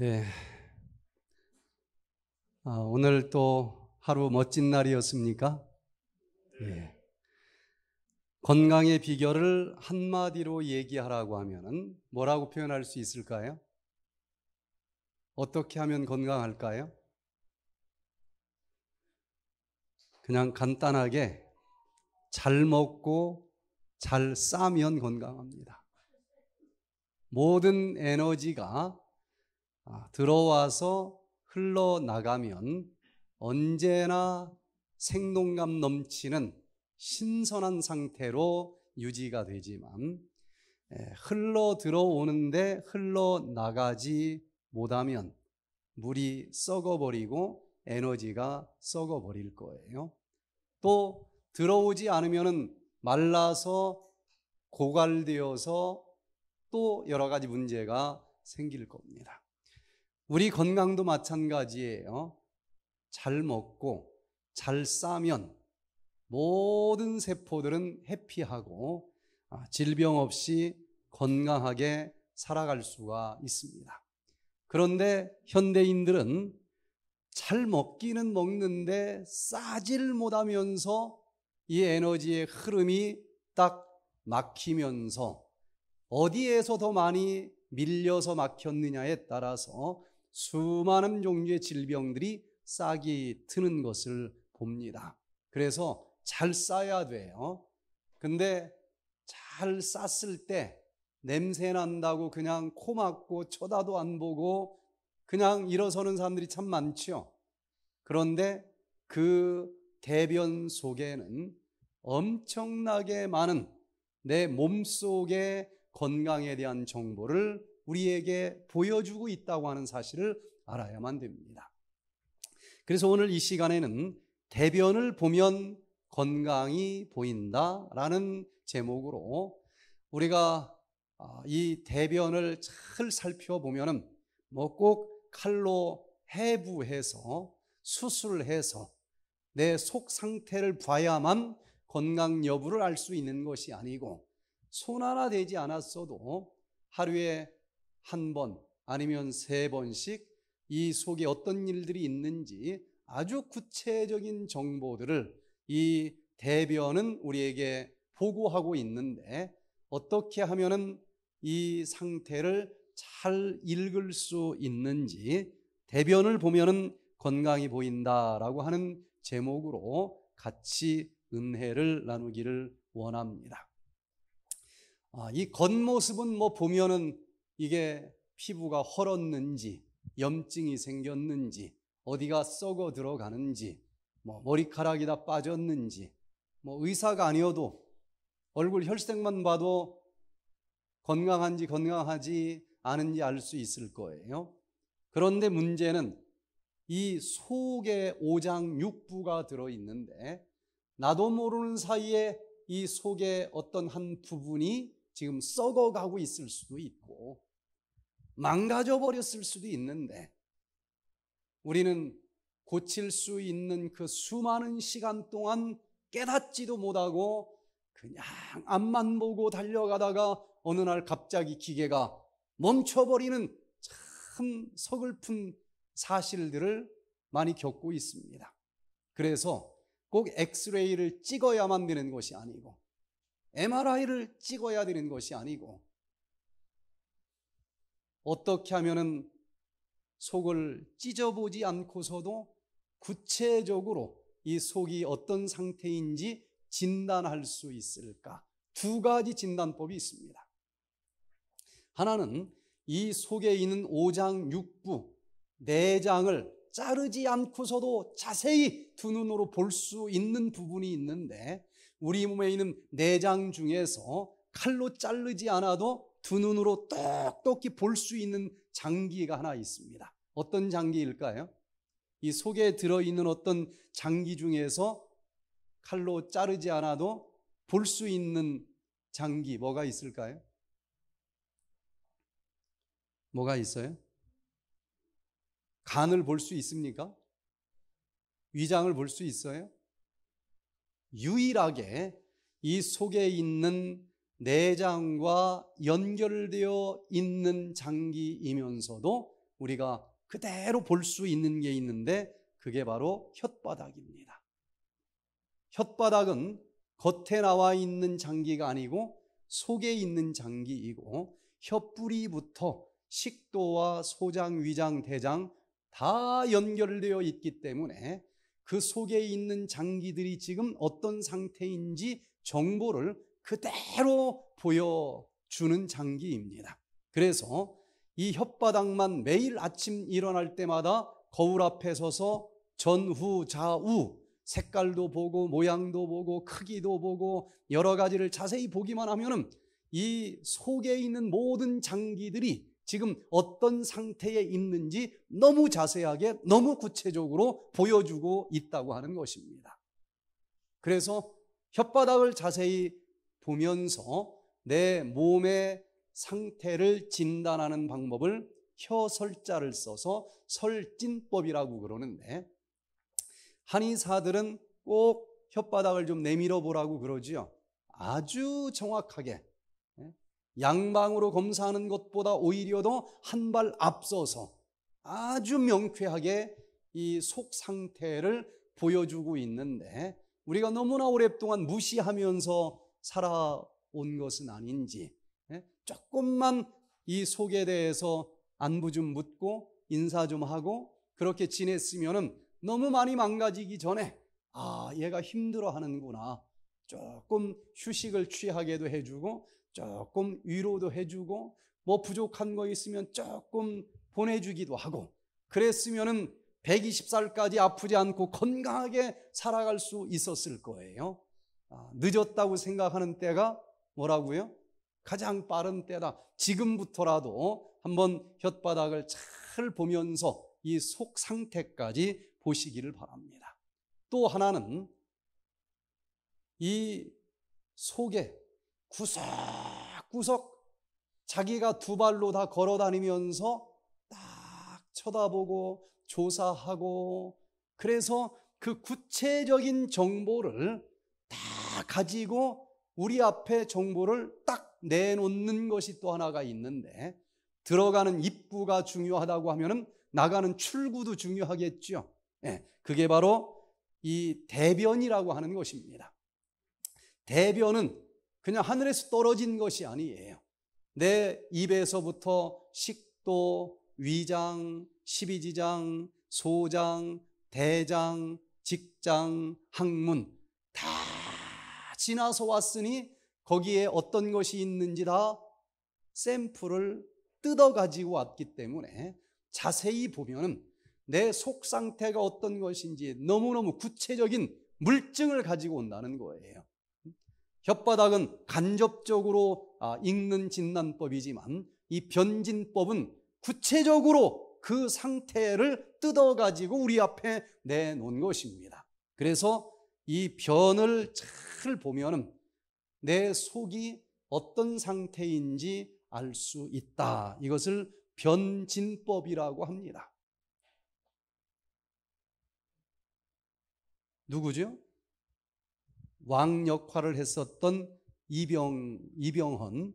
네. 아, 오늘 또 하루 멋진 날이었습니까? 네. 예. 건강의 비결을 한마디로 얘기하라고 하면 뭐라고 표현할 수 있을까요? 어떻게 하면 건강할까요? 그냥 간단하게 잘 먹고 잘 싸면 건강합니다. 모든 에너지가 아, 들어와서 흘러나가면 언제나 생동감 넘치는 신선한 상태로 유지가 되지만 흘러 들어오는데 흘러나가지 못하면 물이 썩어버리고 에너지가 썩어버릴 거예요. 또 들어오지 않으면 말라서 고갈되어서 또 여러 가지 문제가 생길 겁니다. 우리 건강도 마찬가지예요. 잘 먹고 잘 싸면 모든 세포들은 해피하고 아, 질병 없이 건강하게 살아갈 수가 있습니다. 그런데 현대인들은 잘 먹기는 먹는데 싸질 못하면서 이 에너지의 흐름이 딱 막히면서 어디에서 더 많이 밀려서 막혔느냐에 따라서 수많은 종류의 질병들이 싹이 트는 것을 봅니다. 그래서 잘 싸야 돼요. 근데 잘 쌌을 때 냄새 난다고 그냥 코 막고 쳐다도 안 보고 그냥 일어서는 사람들이 참 많죠. 그런데 그 대변 속에는 엄청나게 많은 내 몸속의 건강에 대한 정보를 우리에게 보여주고 있다고 하는 사실을 알아야만 됩니다. 그래서 오늘 이 시간에는 대변을 보면 건강이 보인다 라는 제목으로 우리가 아, 이 대변을 잘 살펴보면은 뭐 꼭 칼로 해부해서 수술해서 내 속 상태를 봐야만 건강 여부를 알 수 있는 것이 아니고 손 하나 되지 않았어도 하루에 한 번, 아니면 세 번씩 이 속에 어떤 일들이 있는지 아주 구체적인 정보들을 이 대변은 우리에게 보고하고 있는데 어떻게 하면은 이 상태를 잘 읽을 수 있는지 대변을 보면은 건강이 보인다라고 하는 제목으로 같이 은혜를 나누기를 원합니다. 아, 이 겉모습은 뭐 보면은 이게 피부가 헐었는지, 염증이 생겼는지, 어디가 썩어 들어가는지, 뭐 머리카락이 다 빠졌는지, 뭐 의사가 아니어도 얼굴 혈색만 봐도 건강한지 건강하지 않은지 알 수 있을 거예요. 그런데 문제는 이 속에 오장육부가 들어 있는데 나도 모르는 사이에 이 속에 어떤 한 부분이 지금 썩어가고 있을 수도 있고 망가져 버렸을 수도 있는데 우리는 고칠 수 있는 그 수많은 시간 동안 깨닫지도 못하고 그냥 앞만 보고 달려가다가 어느 날 갑자기 기계가 멈춰버리는 참 서글픈 사실들을 많이 겪고 있습니다. 그래서 꼭 엑스레이를 찍어야만 되는 것이 아니고 MRI를 찍어야 되는 것이 아니고 어떻게 하면은 속을 찢어보지 않고서도 구체적으로 이 속이 어떤 상태인지 진단할 수 있을까? 두 가지 진단법이 있습니다. 하나는 이 속에 있는 오장육부, 내장을 자르지 않고서도 자세히 두 눈으로 볼 수 있는 부분이 있는데 우리 몸에 있는 내장 중에서 칼로 자르지 않아도 두 눈으로 똑똑히 볼 수 있는 장기가 하나 있습니다. 어떤 장기일까요? 이 속에 들어있는 어떤 장기 중에서 칼로 자르지 않아도 볼 수 있는 장기, 뭐가 있을까요? 뭐가 있어요? 간을 볼 수 있습니까? 위장을 볼 수 있어요? 유일하게 이 속에 있는 내장과 연결되어 있는 장기이면서도 우리가 그대로 볼 수 있는 게 있는데 그게 바로 혓바닥입니다. 혓바닥은 겉에 나와 있는 장기가 아니고 속에 있는 장기이고 혓뿌리부터 식도와 소장, 위장, 대장 다 연결되어 있기 때문에 그 속에 있는 장기들이 지금 어떤 상태인지 정보를 그대로 보여주는 장기입니다. 그래서 이 혓바닥만 매일 아침 일어날 때마다 거울 앞에 서서 전후 좌우 색깔도 보고 모양도 보고 크기도 보고 여러 가지를 자세히 보기만 하면은 이 속에 있는 모든 장기들이 지금 어떤 상태에 있는지 너무 자세하게 너무 구체적으로 보여주고 있다고 하는 것입니다. 그래서 혓바닥을 자세히 보면서 내 몸의 상태를 진단하는 방법을 혀설자를 써서 설진법이라고 그러는데 한의사들은 꼭 혓바닥을 좀 내밀어 보라고 그러지요. 아주 정확하게 예, 양방으로 검사하는 것보다 오히려 더 한 발 앞서서 아주 명쾌하게 이 속 상태를 보여주고 있는데 우리가 너무나 오랫동안 무시하면서 살아온 것은 아닌지 예? 조금만 이 속에 대해서 안부 좀 묻고 인사 좀 하고 그렇게 지냈으면 너무 많이 망가지기 전에 아 얘가 힘들어하는구나 조금 휴식을 취하게도 해주고 조금 위로도 해주고 뭐 부족한 거 있으면 조금 보내주기도 하고 그랬으면은 120살까지 아프지 않고 건강하게 살아갈 수 있었을 거예요. 아, 늦었다고 생각하는 때가 뭐라고요? 가장 빠른 때다. 지금부터라도 한번 혓바닥을 잘 보면서 이 속 상태까지 보시기를 바랍니다. 또 하나는 이 속에 구석구석 자기가 두 발로 다 걸어 다니면서 딱 쳐다보고 조사하고 그래서 그 구체적인 정보를 가지고 우리 앞에 정보를 딱 내놓는 것이 또 하나가 있는데 들어가는 입구가 중요하다고 하면은 나가는 출구도 중요하겠죠. 예, 그게 바로 이 대변이라고 하는 것입니다. 대변은 그냥 하늘에서 떨어진 것이 아니에요. 내 입에서부터 식도, 위장, 십이지장, 소장, 대장, 직장, 항문 지나서 왔으니 거기에 어떤 것이 있는지 다 샘플을 뜯어 가지고 왔기 때문에 자세히 보면내속 상태가 어떤 것인지 너무너무 구체적인 물증을 가지고 온다는 거예요. 혓바닥은 간접적으로 아, 읽는 진단법이지만 이 변진법은 구체적으로 그 상태를 뜯어가지고 우리 앞에 내놓은 것입니다. 그래서 이 변을 잘 보면 내 속이 어떤 상태인지 알 수 있다. 이것을 변진법이라고 합니다. 누구죠? 왕 역할을 했었던 이병 이병헌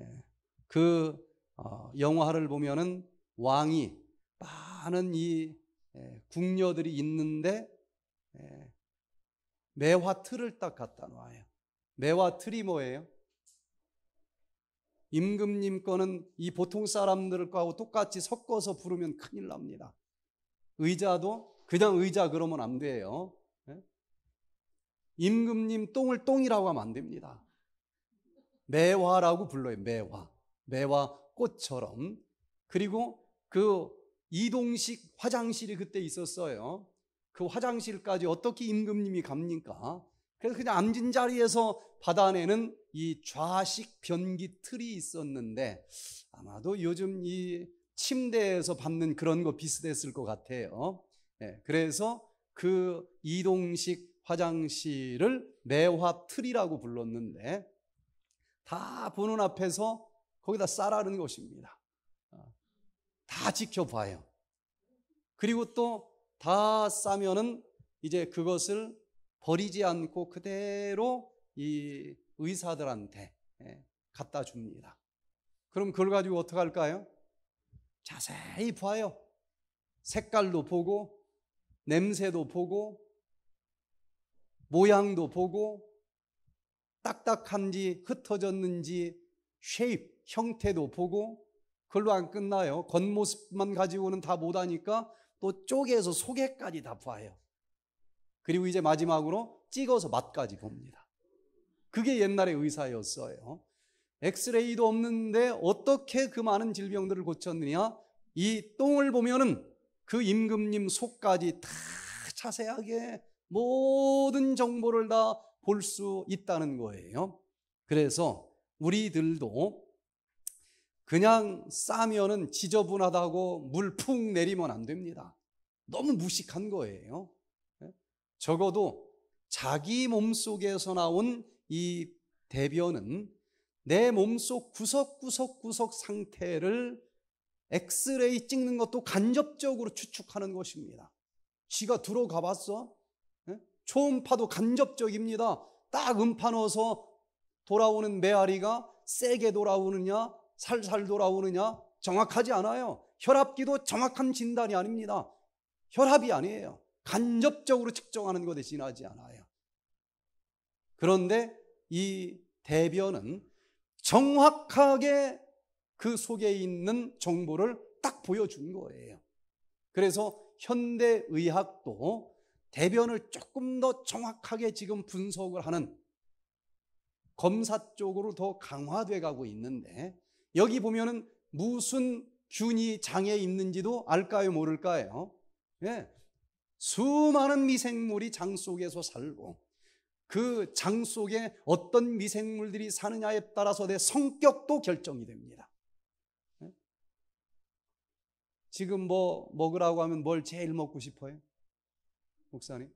예. 그 어, 영화를 보면은 왕이 많은 이 예, 궁녀들이 있는데 예, 매화 틀을 딱 갖다 놔요. 매화 틀이 뭐예요? 임금님 거는 이 보통 사람들 거하고 똑같이 섞어서 부르면 큰일 납니다. 의자도 그냥 의자 그러면 안 돼요. 예? 임금님 똥을 똥이라고 하면 안 됩니다. 매화라고 불러요. 매화. 매화 꽃처럼. 그리고 그 이동식 화장실이 그때 있었어요. 그 화장실까지 어떻게 임금님이 갑니까? 그래서 그냥 앉은 자리에서 바다안에는 이 좌식 변기 틀이 있었는데 아마도 요즘 이 침대에서 받는 그런 거 비슷했을 것 같아요. 네, 그래서 그 이동식 화장실을 매화 틀이라고 불렀는데 다 보는 앞에서 거기다 싸라는 것입니다. 어, 다 지켜봐요. 그리고 또다 싸면은 이제 그것을 버리지 않고 그대로 이 의사들한테 예, 갖다 줍니다. 그럼 그걸 가지고 어떻게 할까요? 자세히 봐요. 색깔도 보고, 냄새도 보고, 모양도 보고, 딱딱한지 흩어졌는지 쉐입, 형태도 보고, 그걸로 안 끝나요. 겉모습만 가지고는 다 못하니까 또 쪼개서 속에까지 다 봐요. 그리고 이제 마지막으로 찍어서 맛까지 봅니다. 그게 옛날의 의사였어요. 엑스레이도 없는데 어떻게 그 많은 질병들을 고쳤느냐? 이 똥을 보면은 그 임금님 속까지 다 자세하게 모든 정보를 다 볼 수 있다는 거예요. 그래서 우리들도 그냥 싸면은 지저분하다고 물 푹 내리면 안 됩니다. 너무 무식한 거예요. 예? 적어도 자기 몸 속에서 나온 이 대변은 내 몸속 구석구석구석 상태를 엑스레이 찍는 것도 간접적으로 추측하는 것입니다. 쥐가 들어가 봤어? 예? 초음파도 간접적입니다. 딱 음파 넣어서 돌아오는 메아리가 세게 돌아오느냐, 살살 돌아오느냐? 정확하지 않아요. 혈압기도 정확한 진단이 아닙니다. 혈압이 아니에요. 간접적으로 측정하는 것에 지나지 않아요. 그런데 이 대변은 정확하게 그 속에 있는 정보를 딱 보여준 거예요. 그래서 현대의학도 대변을 조금 더 정확하게 지금 분석을 하는 검사 쪽으로 더 강화돼 가고 있는데 여기 보면은 무슨 균이 장에 있는지도 알까요, 모를까요? 예. 수많은 미생물이 장 속에서 살고 그 장 속에 어떤 미생물들이 사느냐에 따라서 내 성격도 결정이 됩니다. 예? 지금 뭐 먹으라고 하면 뭘 제일 먹고 싶어요? 목사님?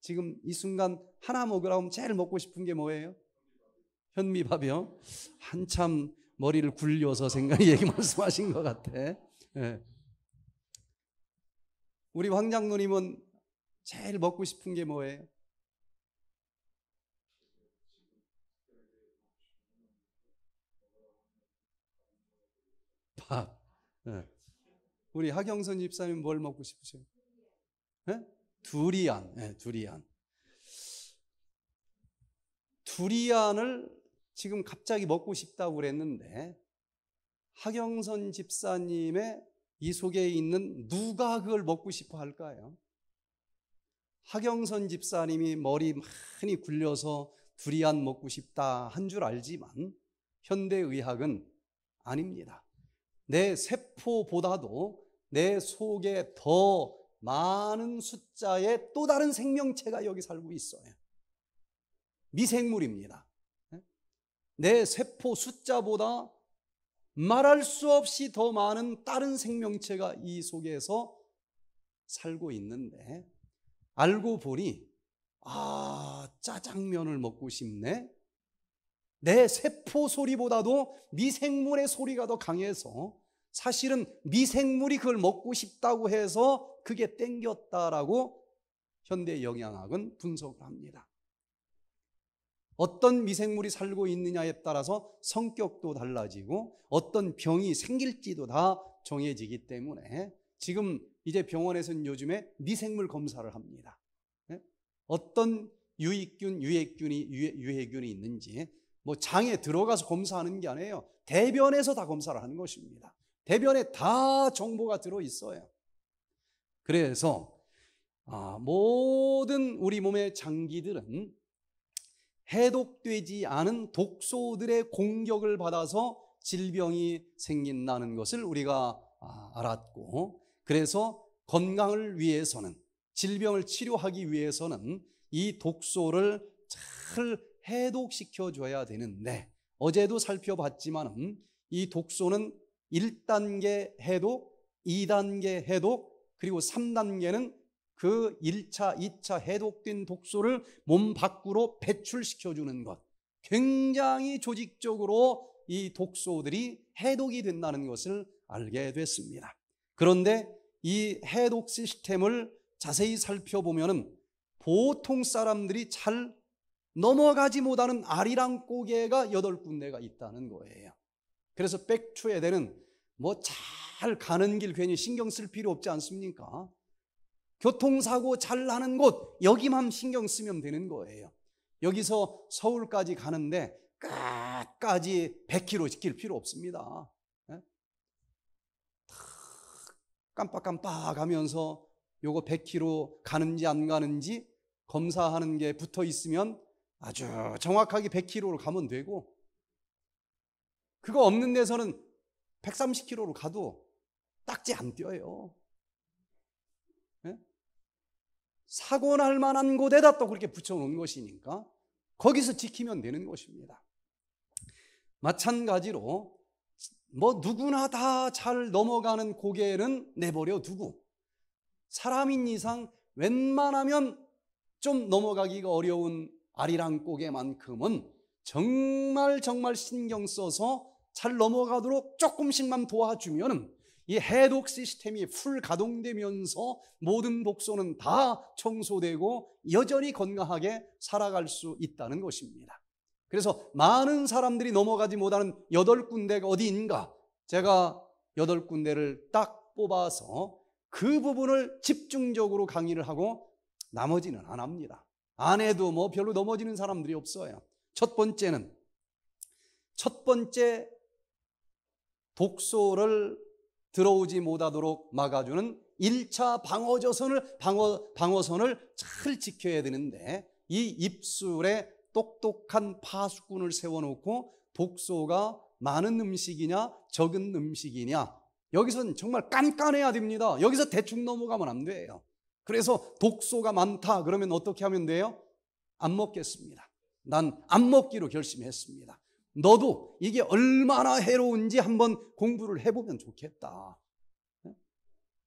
지금 이 순간 하나 먹으라고 하면 제일 먹고 싶은 게 뭐예요? 현미밥이요. 한참 머리를 굴려서 생각 이 얘기 말씀하신 것 같아. 네. 우리 황장노님은 제일 먹고 싶은 게 뭐예요? 밥. 네. 우리 하경선 집사님 뭘 먹고 싶으세요? 네? 두리안. 두리안. 두리안을 지금 갑자기 먹고 싶다고 그랬는데 하경선 집사님의 이 속에 있는 누가 그걸 먹고 싶어 할까요? 하경선 집사님이 머리 많이 굴려서 두리안 먹고 싶다 한 줄 알지만 현대의학은 아닙니다. 내 세포보다도 내 속에 더 많은 숫자의 또 다른 생명체가 여기 살고 있어요. 미생물입니다. 내 세포 숫자보다 말할 수 없이 더 많은 다른 생명체가 이 속에서 살고 있는데 알고 보니 아 짜장면을 먹고 싶네 내 세포 소리보다도 미생물의 소리가 더 강해서 사실은 미생물이 그걸 먹고 싶다고 해서 그게 땡겼다라고 현대 영양학은 분석을 합니다. 어떤 미생물이 살고 있느냐에 따라서 성격도 달라지고 어떤 병이 생길지도 다 정해지기 때문에 지금 이제 병원에서는 요즘에 미생물 검사를 합니다. 예? 어떤 유익균, 유해균이 유해, 균이 있는지 뭐 장에 들어가서 검사하는 게 아니에요. 대변에서 다 검사를 하는 것입니다. 대변에 다 정보가 들어 있어요. 그래서 아, 모든 우리 몸의 장기들은 해독되지 않은 독소들의 공격을 받아서 질병이 생긴다는 것을 우리가 아, 알았고 그래서 건강을 위해서는 질병을 치료하기 위해서는 이 독소를 잘 해독시켜 줘야 되는데 어제도 살펴봤지만 이 독소는 1단계 해독, 2단계 해독, 그리고 3단계는 그 1차, 2차 해독된 독소를 몸 밖으로 배출시켜주는 것. 굉장히 조직적으로 이 독소들이 해독이 된다는 것을 알게 됐습니다. 그런데 이 해독 시스템을 자세히 살펴보면 보통 사람들이 잘 넘어가지 못하는 아리랑 꼬개가 여덟 군데가 있다는 거예요. 그래서 백투에 대는 뭐 잘 가는 길 괜히 신경 쓸 필요 없지 않습니까? 교통사고 잘 나는 곳 여기만 신경 쓰면 되는 거예요. 여기서 서울까지 가는데 끝까지 100km 길 필요 없습니다. 예? 깜빡깜빡 하면서 요거 100km 가는지 안 가는지 검사하는 게 붙어 있으면 아주 정확하게 100km로 가면 되고 그거 없는 데서는 130km로 가도 딱지 안 띄어요. 사고 날 만한 곳에다 또 그렇게 붙여놓은 것이니까 거기서 지키면 되는 것입니다. 마찬가지로 뭐 누구나 다 잘 넘어가는 고개는 내버려 두고 사람인 이상 웬만하면 좀 넘어가기가 어려운 아리랑 고개만큼은 정말 정말 신경 써서 잘 넘어가도록 조금씩만 도와주면 이 해독 시스템이 풀 가동되면서 모든 독소는 다 청소되고 여전히 건강하게 살아갈 수 있다는 것입니다. 그래서 많은 사람들이 넘어가지 못하는 여덟 군데가 어디인가 제가 여덟 군데를 딱 뽑아서 그 부분을 집중적으로 강의를 하고 나머지는 안 합니다. 안 해도 뭐 별로 넘어지는 사람들이 없어요. 첫 번째는 첫 번째 독소를 들어오지 못하도록 막아주는 1차 방어조선을, 방어, 방어선을 잘 지켜야 되는데 이 입술에 똑똑한 파수꾼을 세워놓고 독소가 많은 음식이냐 적은 음식이냐 여기서는 정말 깐깐해야 됩니다. 여기서 대충 넘어가면 안 돼요. 그래서 독소가 많다 그러면 어떻게 하면 돼요? 안 먹겠습니다. 난 안 먹기로 결심했습니다. 너도 이게 얼마나 해로운지 한번 공부를 해보면 좋겠다. 네?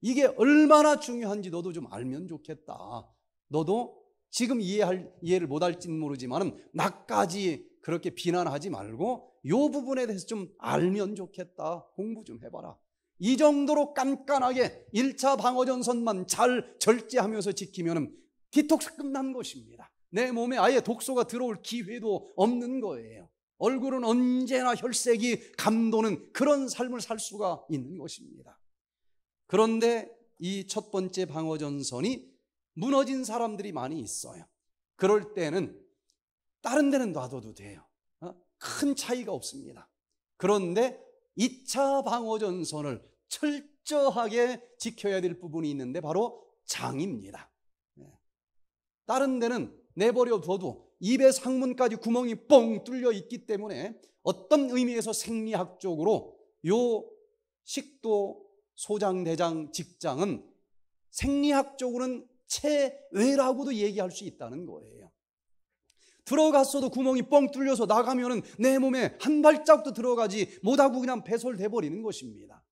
이게 얼마나 중요한지 너도 좀 알면 좋겠다. 너도 지금 이해할, 이해를 못할진 모르지만 나까지 그렇게 비난하지 말고 요 부분에 대해서 좀 알면 좋겠다. 공부 좀 해봐라. 이 정도로 깐깐하게 1차 방어전선만 잘 절제하면서 지키면 디톡스 끝난 것입니다. 내 몸에 아예 독소가 들어올 기회도 없는 거예요. 얼굴은 언제나 혈색이 감도는 그런 삶을 살 수가 있는 것입니다. 그런데 이 첫 번째 방어전선이 무너진 사람들이 많이 있어요. 그럴 때는 다른 데는 놔둬도 돼요. 어? 큰 차이가 없습니다. 그런데 2차 방어전선을 철저하게 지켜야 될 부분이 있는데 바로 장입니다. 예. 다른 데는 내버려 둬도 입의 상문까지 구멍이 뻥 뚫려 있기 때문에 어떤 의미에서 생리학적으로 요 식도 소장 대장 직장은 생리학적으로는 체외라고도 얘기할 수 있다는 거예요. 들어갔어도 구멍이 뻥 뚫려서 나가면은 내 몸에 한 발짝도 들어가지 못하고 그냥 배설돼 버리는 것입니다.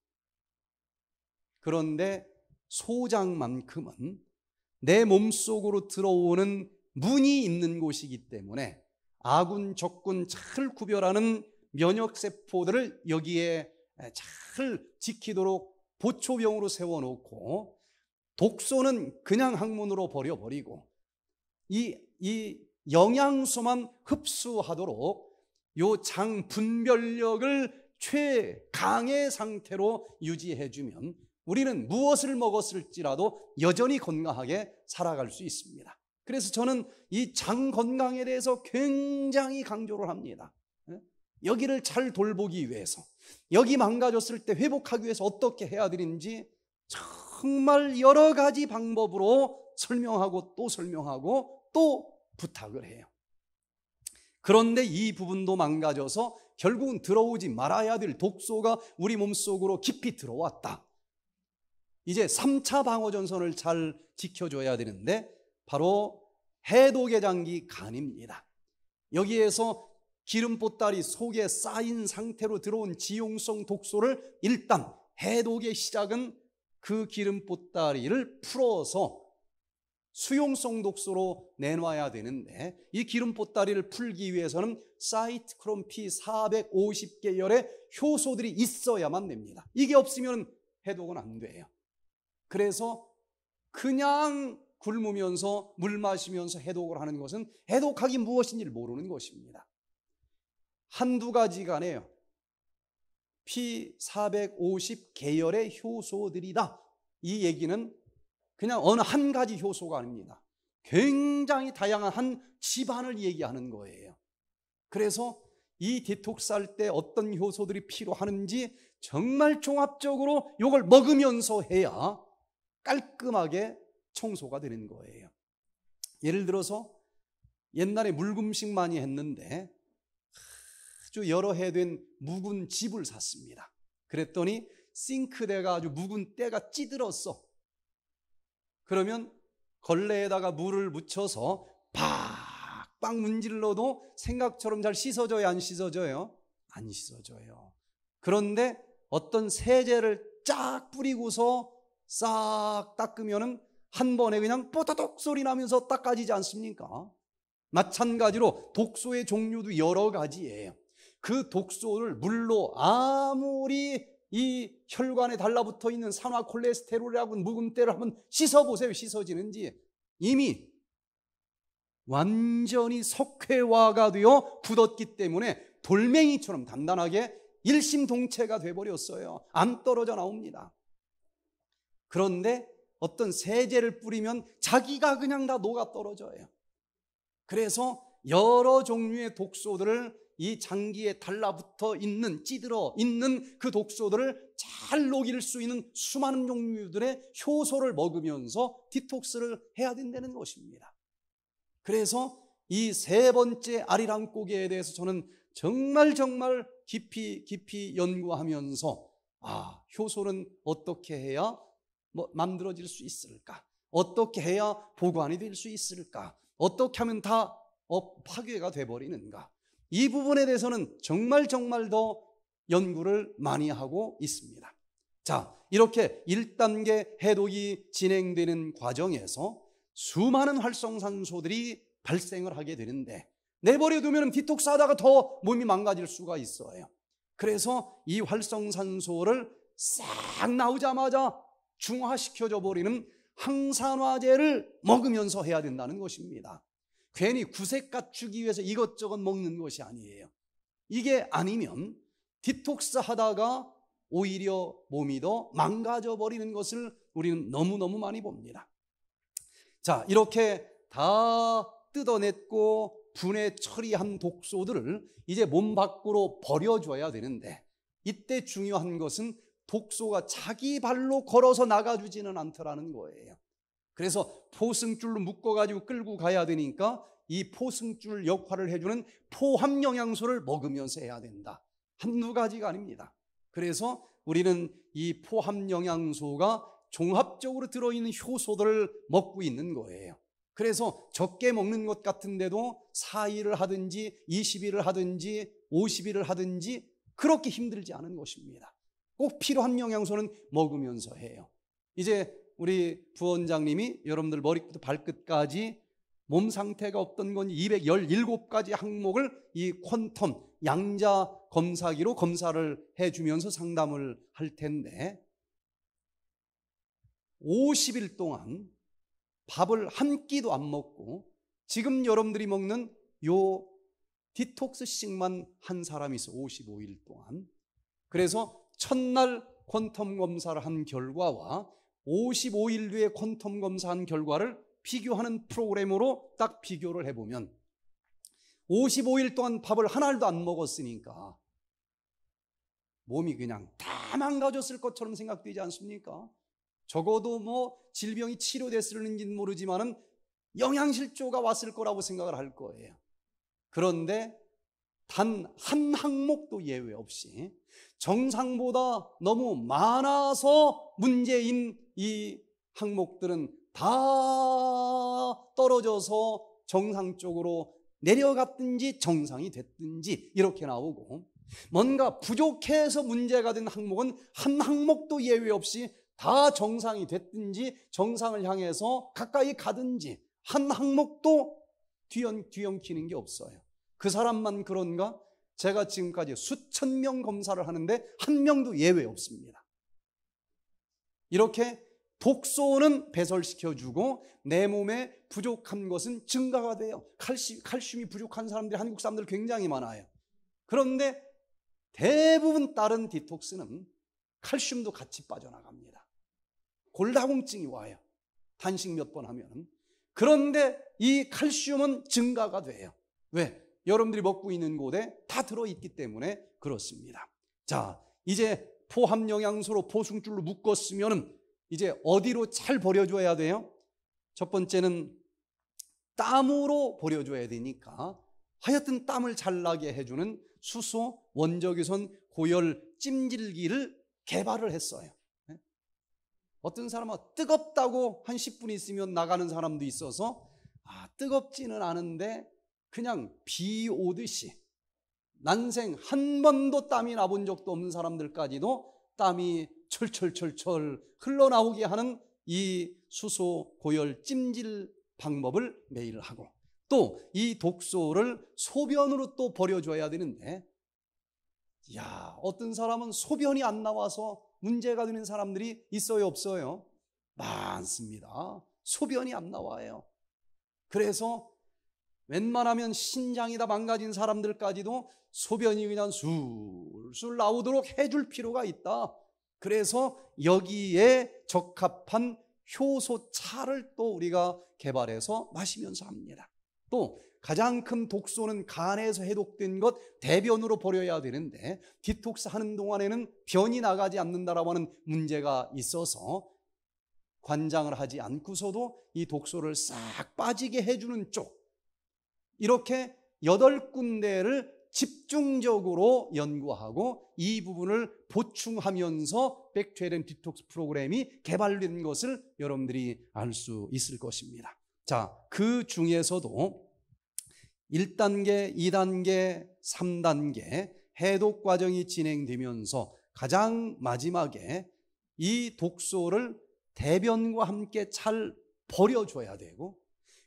그런데 소장만큼은 내 몸속으로 들어오는 문이 있는 곳이기 때문에 아군, 적군 잘 구별하는 면역세포들을 여기에 잘 지키도록 보초병으로 세워놓고 독소는 그냥 항문으로 버려버리고 이, 이 영양소만 흡수하도록 요 장 분별력을 최강의 상태로 유지해주면 우리는 무엇을 먹었을지라도 여전히 건강하게 살아갈 수 있습니다. 그래서 저는 이 장 건강에 대해서 굉장히 강조를 합니다. 예? 여기를 잘 돌보기 위해서, 여기 망가졌을 때 회복하기 위해서 어떻게 해야 되는지 정말 여러 가지 방법으로 설명하고 또 설명하고 또 부탁을 해요. 그런데 이 부분도 망가져서 결국은 들어오지 말아야 될 독소가 우리 몸속으로 깊이 들어왔다. 이제 3차 방어전선을 잘 지켜줘야 되는데 바로 해독의 장기 간입니다. 여기에서 기름보따리 속에 쌓인 상태로 들어온 지용성 독소를 일단 해독의 시작은 그 기름보따리를 풀어서 수용성 독소로 내놔야 되는데 이 기름보따리를 풀기 위해서는 사이트크롬피 450계열의 효소들이 있어야만 됩니다. 이게 없으면 해독은 안 돼요. 그래서 그냥 굶으면서 물 마시면서 해독을 하는 것은 해독하기 무엇인지를 모르는 것입니다. 한 두 가지가 아니에요. P450 계열의 효소들이다. 이 얘기는 그냥 어느 한 가지 효소가 아닙니다. 굉장히 다양한 한 집안을 얘기하는 거예요. 그래서 이 디톡스 할 때 어떤 효소들이 필요하는지 정말 종합적으로 이걸 먹으면서 해야 깔끔하게 청소가 되는 거예요. 예를 들어서 옛날에 물금식 많이 했는데 아주 여러 해 된 묵은 집을 샀습니다. 그랬더니 싱크대가 아주 묵은 때가 찌들었어. 그러면 걸레에다가 물을 묻혀서 빡빡 문질러도 생각처럼 잘 씻어져요? 안 씻어져요? 안 씻어져요. 그런데 어떤 세제를 쫙 뿌리고서 싹 닦으면은 한 번에 그냥 뽀타독 소리 나면서 닦아지지 않습니까? 마찬가지로 독소의 종류도 여러 가지예요. 그 독소를 물로 아무리 이 혈관에 달라붙어 있는 산화 콜레스테롤이라고 묵은때를 한번 씻어보세요. 씻어지는지. 이미 완전히 석회화가 되어 굳었기 때문에 돌멩이처럼 단단하게 일심동체가 돼버렸어요. 안 떨어져 나옵니다. 그런데 어떤 세제를 뿌리면 자기가 그냥 다 녹아 떨어져요. 그래서 여러 종류의 독소들을 이 장기에 달라붙어 있는 찌들어 있는 그 독소들을 잘 녹일 수 있는 수많은 종류들의 효소를 먹으면서 디톡스를 해야 된다는 것입니다. 그래서 이 세 번째 아리랑 고개에 대해서 저는 정말 정말 깊이 깊이 연구하면서 아 효소는 어떻게 해야 뭐 만들어질 수 있을까? 어떻게 해야 보관이 될 수 있을까? 어떻게 하면 다 파괴가 돼버리는가? 이 부분에 대해서는 정말 정말 더 연구를 많이 하고 있습니다. 자, 이렇게 1단계 해독이 진행되는 과정에서 수많은 활성산소들이 발생을 하게 되는데 내버려두면 디톡스 하다가 더 몸이 망가질 수가 있어요. 그래서 이 활성산소를 싹 나오자마자 중화시켜져 버리는 항산화제를 먹으면서 해야 된다는 것입니다. 괜히 구색 갖추기 위해서 이것저것 먹는 것이 아니에요. 이게 아니면 디톡스 하다가 오히려 몸이 더 망가져 버리는 것을 우리는 너무너무 많이 봅니다. 자, 이렇게 다 뜯어냈고 분해 처리한 독소들을 이제 몸 밖으로 버려줘야 되는데 이때 중요한 것은 독소가 자기 발로 걸어서 나가주지는 않더라는 거예요. 그래서 포승줄로 묶어가지고 끌고 가야 되니까 이 포승줄 역할을 해주는 포함 영양소를 먹으면서 해야 된다. 한두 가지가 아닙니다. 그래서 우리는 이 포함 영양소가 종합적으로 들어있는 효소들을 먹고 있는 거예요. 그래서 적게 먹는 것 같은데도 4일을 하든지 20일을 하든지 50일을 하든지 그렇게 힘들지 않은 것입니다. 꼭 필요한 영양소는 먹으면서 해요. 이제 우리 부원장님이 여러분들 머리부터 발끝까지 몸 상태가 어떤 건 217가지 항목을 이 퀀텀 양자 검사기로 검사를 해주면서 상담을 할 텐데 50일 동안 밥을 한 끼도 안 먹고 지금 여러분들이 먹는 요 디톡스식만 한 사람이 있어 55일 동안 그래서 첫날 퀀텀 검사를 한 결과와 55일 뒤에 퀀텀 검사한 결과를 비교하는 프로그램으로 딱 비교를 해보면 55일 동안 밥을 하나도 안 먹었으니까 몸이 그냥 다 망가졌을 것처럼 생각되지 않습니까? 적어도 뭐 질병이 치료됐을는지는 모르지만은 영양실조가 왔을 거라고 생각을 할 거예요. 그런데 단한 항목도 예외 없이 정상보다 너무 많아서 문제인 이 항목들은 다 떨어져서 정상 쪽으로 내려갔든지 정상이 됐든지 이렇게 나오고 뭔가 부족해서 문제가 된 항목은 한 항목도 예외 없이 다 정상이 됐든지 정상을 향해서 가까이 가든지 한 항목도 뒤엉, 뒤엉키는 게 없어요. 그 사람만 그런가? 제가 지금까지 수천 명 검사를 하는데 한 명도 예외 없습니다. 이렇게 독소는 배설시켜주고 내 몸에 부족한 것은 증가가 돼요. 칼슘, 이 부족한 사람들이 한국 사람들 굉장히 많아요. 그런데 대부분 다른 디톡스는 칼슘도 같이 빠져나갑니다. 골다공증이 와요. 단식 몇 번 하면. 그런데 이 칼슘은 증가가 돼요. 왜? 여러분들이 먹고 있는 곳에 다 들어있기 때문에 그렇습니다. 자, 이제 포함 영양소로 포승줄로 묶었으면 이제 어디로 잘 버려줘야 돼요? 첫 번째는 땀으로 버려줘야 되니까 하여튼 땀을 잘 나게 해주는 수소 원적외선 고열 찜질기를 개발을 했어요. 네? 어떤 사람은 뜨겁다고 한 10분 있으면 나가는 사람도 있어서 아, 뜨겁지는 않은데 그냥 비 오듯이 난생 한 번도 땀이 나본 적도 없는 사람들까지도 땀이 철철철철 흘러나오게 하는 이 수소 고열 찜질 방법을 매일 하고 또 이 독소를 소변으로 또 버려줘야 되는데 야 어떤 사람은 소변이 안 나와서 문제가 되는 사람들이 있어요 없어요 많습니다 소변이 안 나와요 그래서 웬만하면 신장이 다 망가진 사람들까지도 소변이 그냥 술술 나오도록 해줄 필요가 있다. 그래서 여기에 적합한 효소차를 또 우리가 개발해서 마시면서 합니다. 또 가장 큰 독소는 간에서 해독된 것 대변으로 버려야 되는데 디톡스 하는 동안에는 변이 나가지 않는다라고 하는 문제가 있어서 관장을 하지 않고서도 이 독소를 싹 빠지게 해주는 쪽 이렇게 여덟 군데를 집중적으로 연구하고 이 부분을 보충하면서 백트에덴 디톡스 프로그램이 개발된 것을 여러분들이 알 수 있을 것입니다. 자, 그 중에서도 1단계, 2단계, 3단계 해독 과정이 진행되면서 가장 마지막에 이 독소를 대변과 함께 잘 버려줘야 되고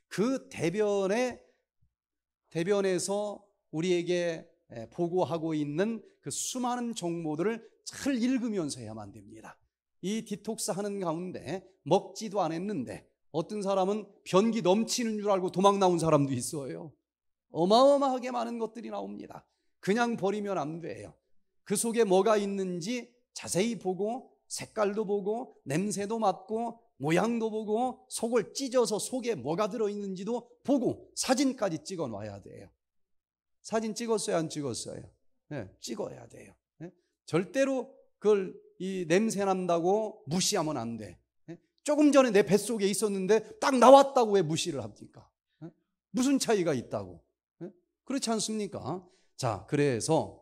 그 대변의 대변에서 우리에게 보고하고 있는 그 수많은 정보들을 잘 읽으면서 해야만 됩니다. 이 디톡스 하는 가운데 먹지도 안했는데 어떤 사람은 변기 넘치는 줄 알고 도망 나온 사람도 있어요. 어마어마하게 많은 것들이 나옵니다. 그냥 버리면 안 돼요. 그 속에 뭐가 있는지 자세히 보고 색깔도 보고 냄새도 맡고 모양도 보고 속을 찢어서 속에 뭐가 들어있는지도 보고 사진까지 찍어 놔야 돼요. 사진 찍었어요? 안 찍었어요? 네, 찍어야 돼요. 네? 절대로 그걸 이 냄새 난다고 무시하면 안 돼. 네? 조금 전에 내 뱃속에 있었는데 딱 나왔다고 왜 무시를 합니까? 네? 무슨 차이가 있다고? 네? 그렇지 않습니까? 자, 그래서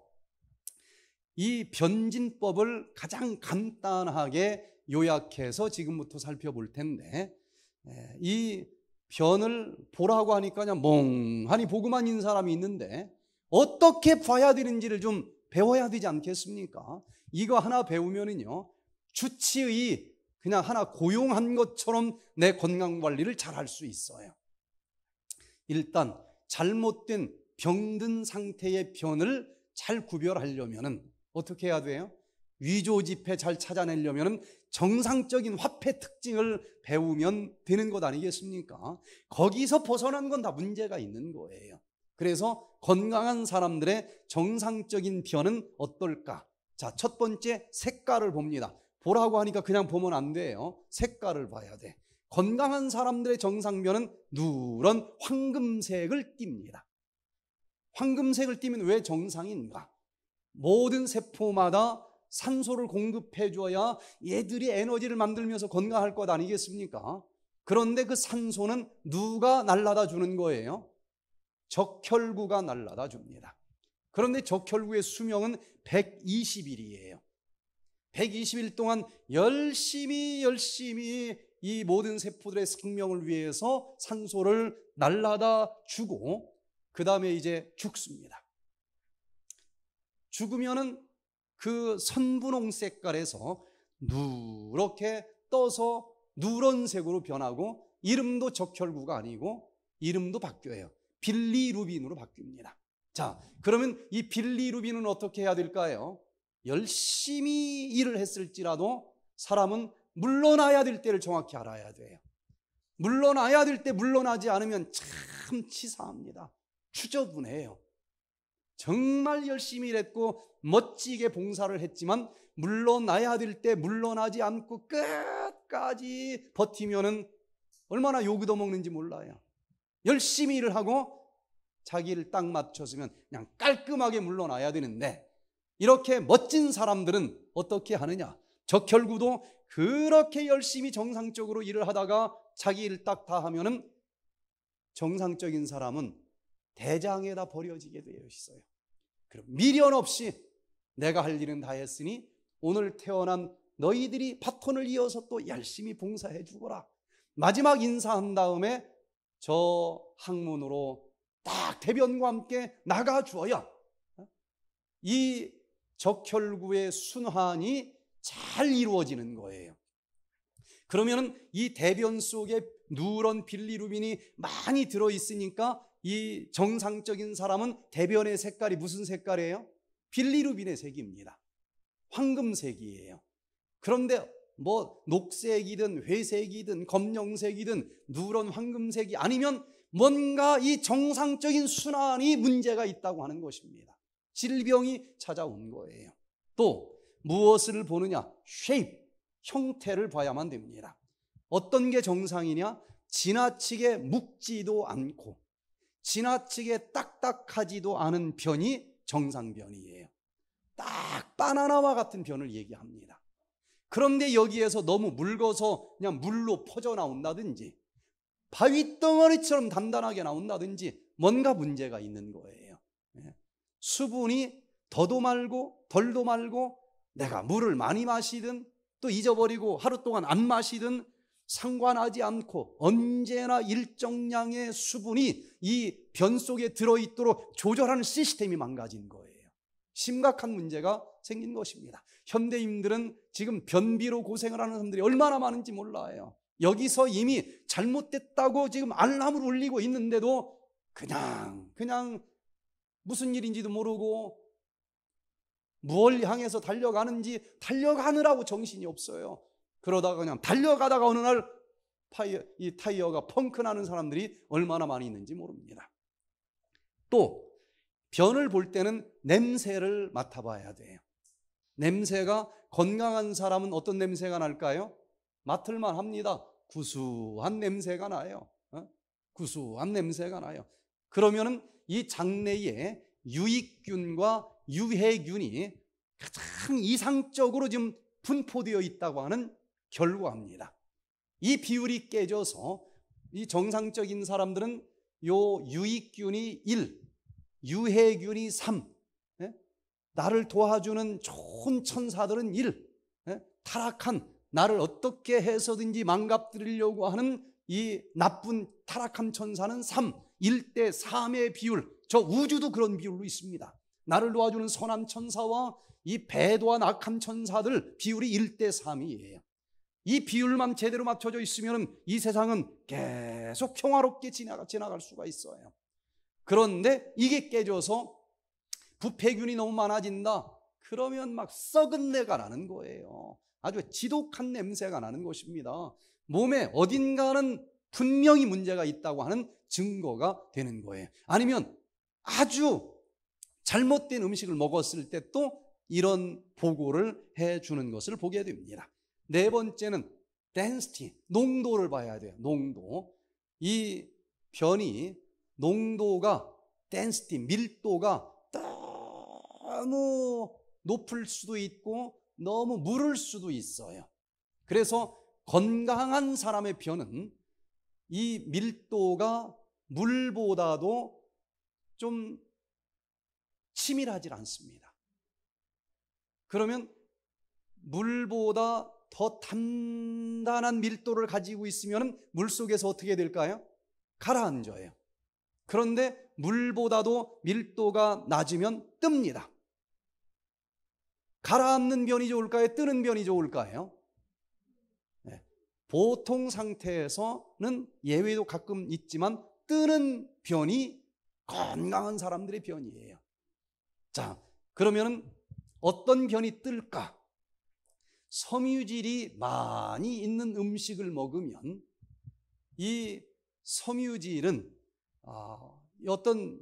이 변진법을 가장 간단하게 요약해서 지금부터 살펴볼 텐데 예, 이 변을 보라고 하니까 그냥 멍하니 보고만 있는 사람이 있는데 어떻게 봐야 되는지를 좀 배워야 되지 않겠습니까? 이거 하나 배우면은요 주치의 그냥 하나 고용한 것처럼 내 건강 관리를 잘 할 수 있어요. 일단 잘못된 병든 상태의 변을 잘 구별하려면은 어떻게 해야 돼요? 위조 지폐 잘 찾아내려면 정상적인 화폐 특징을 배우면 되는 것 아니겠습니까? 거기서 벗어난 건 다 문제가 있는 거예요. 그래서 건강한 사람들의 정상적인 변은 어떨까? 자, 첫 번째 색깔을 봅니다. 보라고 하니까 그냥 보면 안 돼요. 색깔을 봐야 돼. 건강한 사람들의 정상면은 누런 황금색을 띱니다. 황금색을 띠면 왜 정상인가? 모든 세포마다 산소를 공급해 줘야 얘들이 에너지를 만들면서 건강할 것 아니겠습니까? 그런데 그 산소는 누가 날라다 주는 거예요? 적혈구가 날라다 줍니다. 그런데 적혈구의 수명은 120일이에요. 120일 동안 열심히 열심히 이 모든 세포들의 생명을 위해서 산소를 날라다 주고 그 다음에 이제 죽습니다. 죽으면은 그 선분홍 색깔에서 누렇게 떠서 누런색으로 변하고 이름도 적혈구가 아니고 이름도 바뀌어요. 빌리루빈으로 바뀝니다. 자, 그러면 이 빌리루빈은 어떻게 해야 될까요? 열심히 일을 했을지라도 사람은 물러나야 될 때를 정확히 알아야 돼요. 물러나야 될 때 물러나지 않으면 참 치사합니다. 추저분해요. 정말 열심히 일했고 멋지게 봉사를 했지만 물러나야 될 때 물러나지 않고 끝까지 버티면은 얼마나 요구도 먹는지 몰라요. 열심히 일을 하고 자기를 딱 맞춰주면 그냥 깔끔하게 물러나야 되는데 이렇게 멋진 사람들은 어떻게 하느냐? 적혈구도 그렇게 열심히 정상적으로 일을 하다가 자기 일 딱 다 하면은 정상적인 사람은 대장에다 버려지게 되어 있어요. 그럼 미련 없이 내가 할 일은 다 했으니 오늘 태어난 너희들이 바톤을 이어서 또 열심히 봉사해 주거라. 마지막 인사한 다음에 저학문으로딱 대변과 함께 나가 주어야 이 적혈구의 순환이 잘 이루어지는 거예요. 그러면이 대변 속에 누런 빌리루빈이 많이 들어 있으니까 이 정상적인 사람은 대변의 색깔이 무슨 색깔이에요? 빌리루빈의 색입니다. 황금색이에요. 그런데 뭐 녹색이든 회색이든 검정색이든 누런 황금색이 아니면 뭔가 이 정상적인 순환이 문제가 있다고 하는 것입니다. 질병이 찾아온 거예요. 또 무엇을 보느냐? 쉐입, 형태를 봐야만 됩니다. 어떤 게 정상이냐? 지나치게 묵지도 않고 지나치게 딱딱하지도 않은 변이 정상변이에요. 딱 바나나와 같은 변을 얘기합니다. 그런데 여기에서 너무 묽어서 그냥 물로 퍼져나온다든지 바위 덩어리처럼 단단하게 나온다든지 뭔가 문제가 있는 거예요. 예. 수분이 더도 말고 덜도 말고 내가 물을 많이 마시든 또 잊어버리고 하루 동안 안 마시든 상관하지 않고 언제나 일정량의 수분이 이 변 속에 들어있도록 조절하는 시스템이 망가진 거예요. 심각한 문제가 생긴 것입니다. 현대인들은 지금 변비로 고생을 하는 사람들이 얼마나 많은지 몰라요. 여기서 이미 잘못됐다고 지금 알람을 울리고 있는데도 그냥, 그냥 무슨 일인지도 모르고 무얼 향해서 달려가는지 달려가느라고 정신이 없어요. 그러다가 그냥 달려가다가 어느 날 타이어, 이 타이어가 펑크 나는 사람들이 얼마나 많이 있는지 모릅니다. 또 변을 볼 때는 냄새를 맡아봐야 돼요. 냄새가 건강한 사람은 어떤 냄새가 날까요? 맡을만 합니다. 구수한 냄새가 나요. 어? 구수한 냄새가 나요. 그러면은 이 장내에 유익균과 유해균이 가장 이상적으로 지금 분포되어 있다고 하는 결과입니다. 이 비율이 깨져서 이 정상적인 사람들은 요 유익균이 1, 유해균이 3, 예? 나를 도와주는 좋은 천사들은 1, 예? 타락한 나를 어떻게 해서든지 망가뜨리려고 하는 이 나쁜 타락한 천사는 3, 1대 3의 비율. 저 우주도 그런 비율로 있습니다. 나를 도와주는 선한 천사와 이 배도한 악한 천사들 비율이 1대 3이에요. 이 비율만 제대로 맞춰져 있으면 이 세상은 계속 평화롭게 지나가, 지나갈 수가 있어요. 그런데 이게 깨져서 부패균이 너무 많아진다. 그러면 막 썩은 내가 나는 거예요. 아주 지독한 냄새가 나는 것입니다. 몸에 어딘가는 분명히 문제가 있다고 하는 증거가 되는 거예요. 아니면 아주 잘못된 음식을 먹었을 때 또 이런 보고를 해 주는 것을 보게 됩니다. 네 번째는 density, 농도를 봐야 돼요. 농도. 이 변이 농도가 density, 밀도가 너무 높을 수도 있고 너무 무를 수도 있어요. 그래서 건강한 사람의 변은 이 밀도가 물보다도 좀 치밀하지 않습니다. 그러면 물보다 더 단단한 밀도를 가지고 있으면 물 속에서 어떻게 될까요? 가라앉아요. 그런데 물보다도 밀도가 낮으면 뜹니다. 가라앉는 변이 좋을까요? 뜨는 변이 좋을까요? 네. 보통 상태에서는 예외도 가끔 있지만 뜨는 변이 건강한 사람들의 변이에요. 자, 그러면 어떤 변이 뜰까? 섬유질이 많이 있는 음식을 먹으면 이 섬유질은 아, 어떤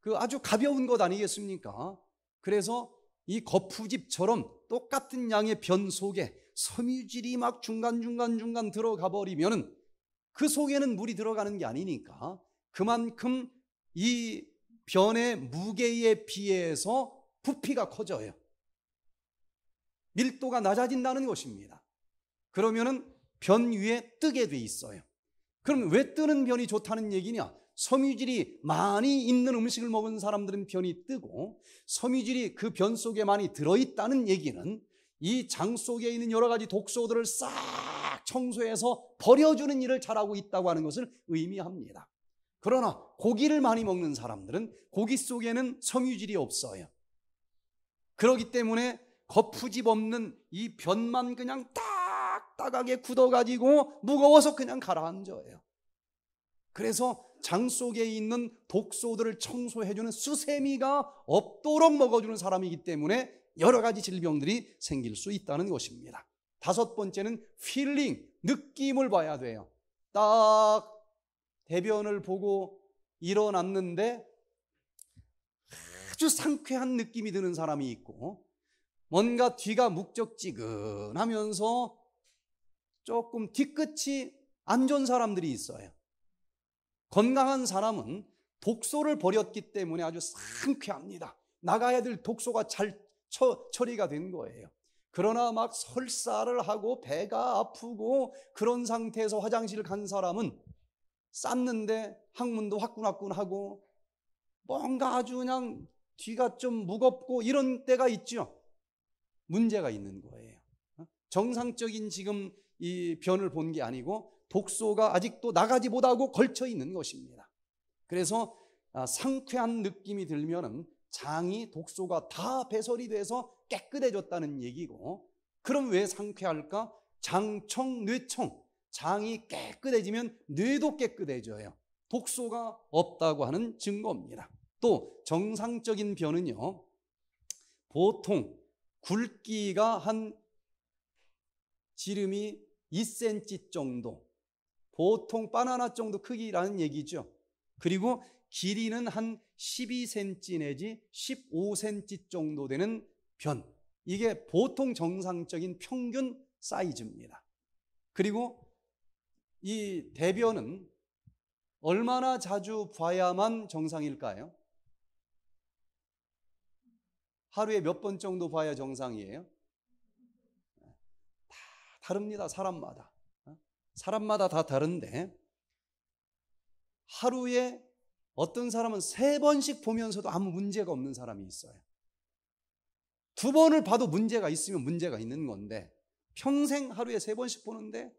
그 아주 가벼운 것 아니겠습니까? 그래서 이 거푸집처럼 똑같은 양의 변 속에 섬유질이 막 중간중간중간 들어가 버리면 그 속에는 물이 들어가는 게 아니니까 그만큼 이 변의 무게에 비해서 부피가 커져요. 밀도가 낮아진다는 것입니다. 그러면은 변 위에 뜨게 돼 있어요. 그럼 왜 뜨는 변이 좋다는 얘기냐? 섬유질이 많이 있는 음식을 먹은 사람들은 변이 뜨고 섬유질이 그 변 속에 많이 들어있다는 얘기는 이 장 속에 있는 여러 가지 독소들을 싹 청소해서 버려주는 일을 잘하고 있다고 하는 것을 의미합니다. 그러나 고기를 많이 먹는 사람들은 고기 속에는 섬유질이 없어요. 그러기 때문에 거푸집 없는 이 변만 그냥 딱딱하게 굳어가지고 무거워서 그냥 가라앉아요. 그래서 장 속에 있는 독소들을 청소해주는 수세미가 없도록 먹어주는 사람이기 때문에 여러 가지 질병들이 생길 수 있다는 것입니다. 다섯 번째는 필링, 느낌을 봐야 돼요. 딱 대변을 보고 일어났는데 아주 상쾌한 느낌이 드는 사람이 있고 뭔가 뒤가 묵적지근하면서 조금 뒤끝이 안 좋은 사람들이 있어요. 건강한 사람은 독소를 버렸기 때문에 아주 상쾌합니다. 나가야 될 독소가 잘 처, 처리가 된 거예요. 그러나 막 설사를 하고 배가 아프고 그런 상태에서 화장실 을간 사람은 쌌는데 항문도 화끈화끈하고 뭔가 아주 그냥 뒤가 좀 무겁고 이런 때가 있죠. 문제가 있는 거예요. 어? 정상적인 지금 이 변을 본 게 아니고 독소가 아직도 나가지 못하고 걸쳐 있는 것입니다. 그래서 아, 상쾌한 느낌이 들면은 장이 독소가 다 배설이 돼서 깨끗해졌다는 얘기고 그럼 왜 상쾌할까? 장청, 뇌청. 장이 깨끗해지면 뇌도 깨끗해져요. 독소가 없다고 하는 증거입니다. 또 정상적인 변은요. 보통 굵기가 한 지름이 2cm 정도, 보통 바나나 정도 크기라는 얘기죠. 그리고 길이는 한 12cm 내지 15cm 정도 되는 변. 이게 보통 정상적인 평균 사이즈입니다. 그리고 이 대변은 얼마나 자주 봐야만 정상일까요? 하루에 몇 번 정도 봐야 정상이에요? 다 다릅니다. 사람마다. 사람마다 다 다른데 하루에 어떤 사람은 세 번씩 보면서도 아무 문제가 없는 사람이 있어요. 두 번을 봐도 문제가 있으면 문제가 있는 건데 평생 하루에 세 번씩 보는데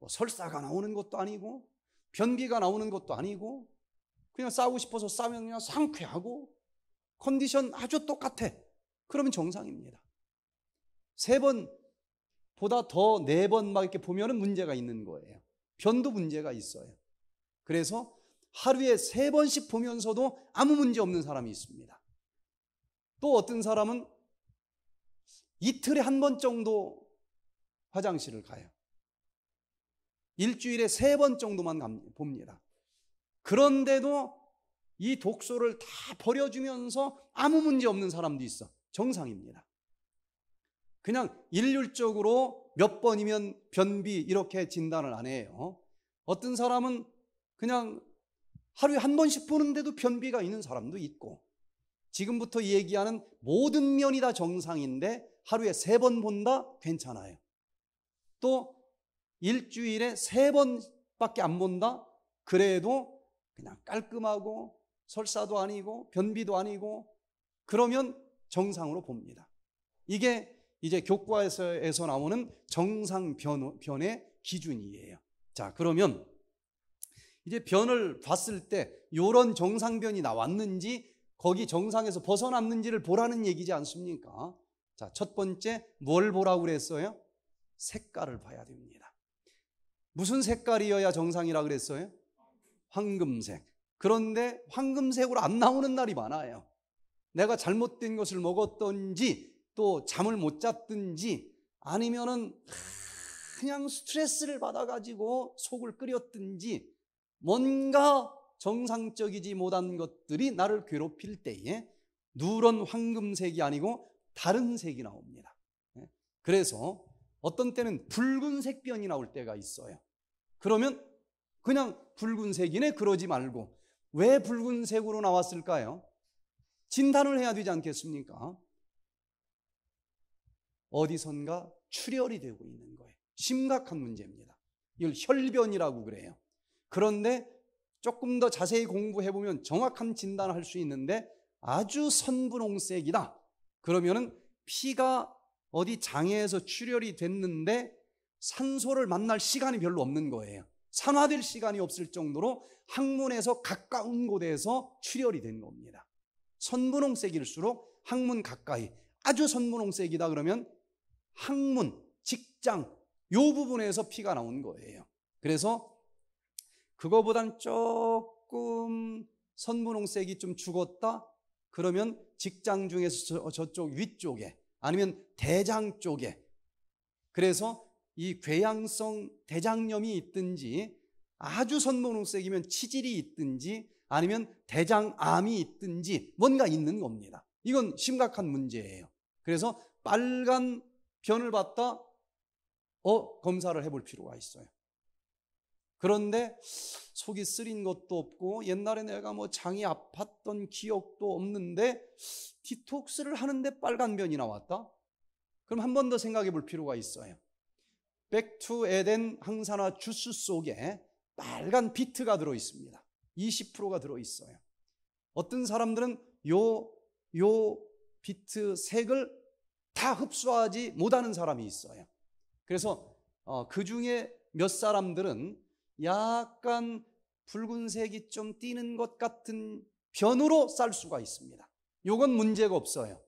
뭐 설사가 나오는 것도 아니고 변비가 나오는 것도 아니고 그냥 싸우고 싶어서 싸면 그냥 상쾌하고 컨디션 아주 똑같아. 그러면 정상입니다. 세 번, 보다 더 네 번 막 이렇게 보면은 문제가 있는 거예요. 변도 문제가 있어요. 그래서 하루에 세 번씩 보면서도 아무 문제 없는 사람이 있습니다. 또 어떤 사람은 이틀에 한 번 정도 화장실을 가요. 일주일에 세 번 정도만 봅니다. 그런데도 이 독소를 다 버려주면서 아무 문제 없는 사람도 있어. 정상입니다. 그냥 일률적으로 몇 번이면 변비 이렇게 진단을 안 해요. 어떤 사람은 그냥 하루에 한 번씩 보는데도 변비가 있는 사람도 있고 지금부터 얘기하는 모든 면이 다 정상인데 하루에 세 번 본다? 괜찮아요. 또 일주일에 세 번밖에 안 본다? 그래도 그냥 깔끔하고 설사도 아니고 변비도 아니고 그러면 정상으로 봅니다. 이게 이제 교과에서 나오는 정상 변, 의 기준이에요. 자, 그러면 이제 변을 봤을 때이런 정상변이 나왔는지 거기 정상에서 벗어났는지를 보라는 얘기지 않습니까? 자, 첫 번째 뭘 보라고 그랬어요? 색깔을 봐야 됩니다. 무슨 색깔이어야 정상이라 그랬어요? 황금색. 그런데 황금색으로 안 나오는 날이 많아요. 내가 잘못된 것을 먹었던지 또 잠을 못 잤든지 아니면은 그냥 스트레스를 받아가지고 속을 끓였든지 뭔가 정상적이지 못한 것들이 나를 괴롭힐 때에 누런 황금색이 아니고 다른 색이 나옵니다. 예. 그래서 어떤 때는 붉은색 변이 나올 때가 있어요. 그러면 그냥 붉은색이네 그러지 말고 왜 붉은색으로 나왔을까요? 진단을 해야 되지 않겠습니까? 어디선가 출혈이 되고 있는 거예요. 심각한 문제입니다. 이걸 혈변이라고 그래요. 그런데 조금 더 자세히 공부해 보면 정확한 진단을 할 수 있는데 아주 선분홍색이다. 그러면은 피가 어디 장에서 애 출혈이 됐는데 산소를 만날 시간이 별로 없는 거예요. 산화될 시간이 없을 정도로 항문에서 가까운 곳에서 출혈이 된 겁니다. 선분홍색일수록 항문 가까이 아주 선분홍색이다 그러면 항문, 직장 요 부분에서 피가 나온 거예요. 그래서 그거보단 조금 선분홍색이 좀 죽었다 그러면 직장 중에서 저, 저쪽 위쪽에 아니면 대장 쪽에 그래서 이 궤양성 대장염이 있든지 아주 선모농색이면 치질이 있든지 아니면 대장암이 있든지 뭔가 있는 겁니다. 이건 심각한 문제예요. 그래서 빨간 변을 봤다 어 검사를 해볼 필요가 있어요. 그런데 속이 쓰린 것도 없고 옛날에 내가 뭐 장이 아팠던 기억도 없는데 디톡스를 하는데 빨간 변이 나왔다. 그럼 한 번 더 생각해 볼 필요가 있어요. 백투 에덴 항산화 주스 속에 빨간 비트가 들어 있습니다. 20%가 들어 있어요. 어떤 사람들은 요, 요 비트 색을 다 흡수하지 못하는 사람이 있어요. 그래서 어, 그 중에 몇 사람들은 약간 붉은색이 좀 띄는 것 같은 변으로 쌀 수가 있습니다. 요건 문제가 없어요.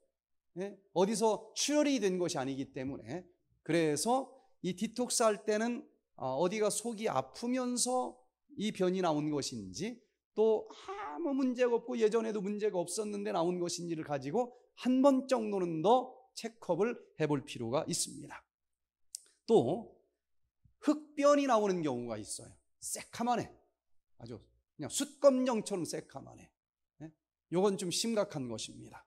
예? 어디서 출혈이 된 것이 아니기 때문에 그래서 이 디톡스 할 때는 어, 어디가 속이 아프면서 이 변이 나온 것인지 또 아무 문제가 없고 예전에도 문제가 없었는데 나온 것인지를 가지고 한 번 정도는 더 체크업을 해볼 필요가 있습니다. 또 흑변이 나오는 경우가 있어요. 새카만해. 아주 그냥 숯검정처럼 새카만해. 이건좀 예? 심각한 것입니다.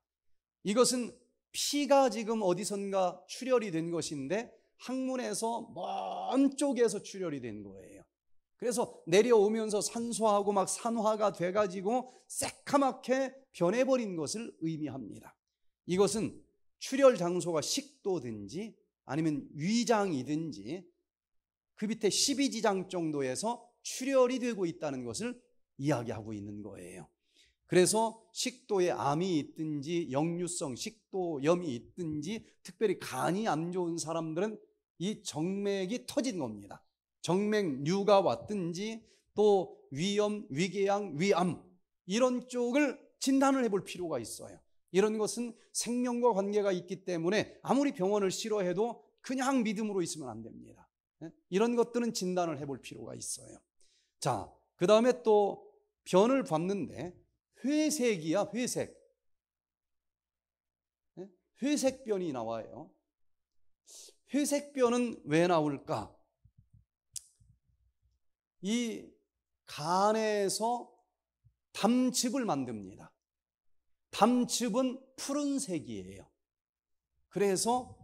이것은 피가 지금 어디선가 출혈이 된 것인데 항문에서 먼 쪽에서 출혈이 된 거예요. 그래서 내려오면서 산소하고 막 산화가 돼가지고 새카맣게 변해버린 것을 의미합니다. 이것은 출혈 장소가 식도든지 아니면 위장이든지 그 밑에 12지장 정도에서 출혈이 되고 있다는 것을 이야기하고 있는 거예요. 그래서 식도에 암이 있든지 역류성 식도염이 있든지 특별히 간이 안 좋은 사람들은 이 정맥이 터진 겁니다. 정맥류가 왔든지 또 위염, 위궤양, 위암 이런 쪽을 진단을 해볼 필요가 있어요. 이런 것은 생명과 관계가 있기 때문에 아무리 병원을 싫어해도 그냥 믿음으로 있으면 안 됩니다. 예? 이런 것들은 진단을 해볼 필요가 있어요. 자, 그 다음에 또 변을 봤는데 회색이야, 회색. 예? 회색 변이 나와요. 회색뼈는 왜 나올까? 이 간에서 담즙을 만듭니다. 담즙은 푸른색이에요. 그래서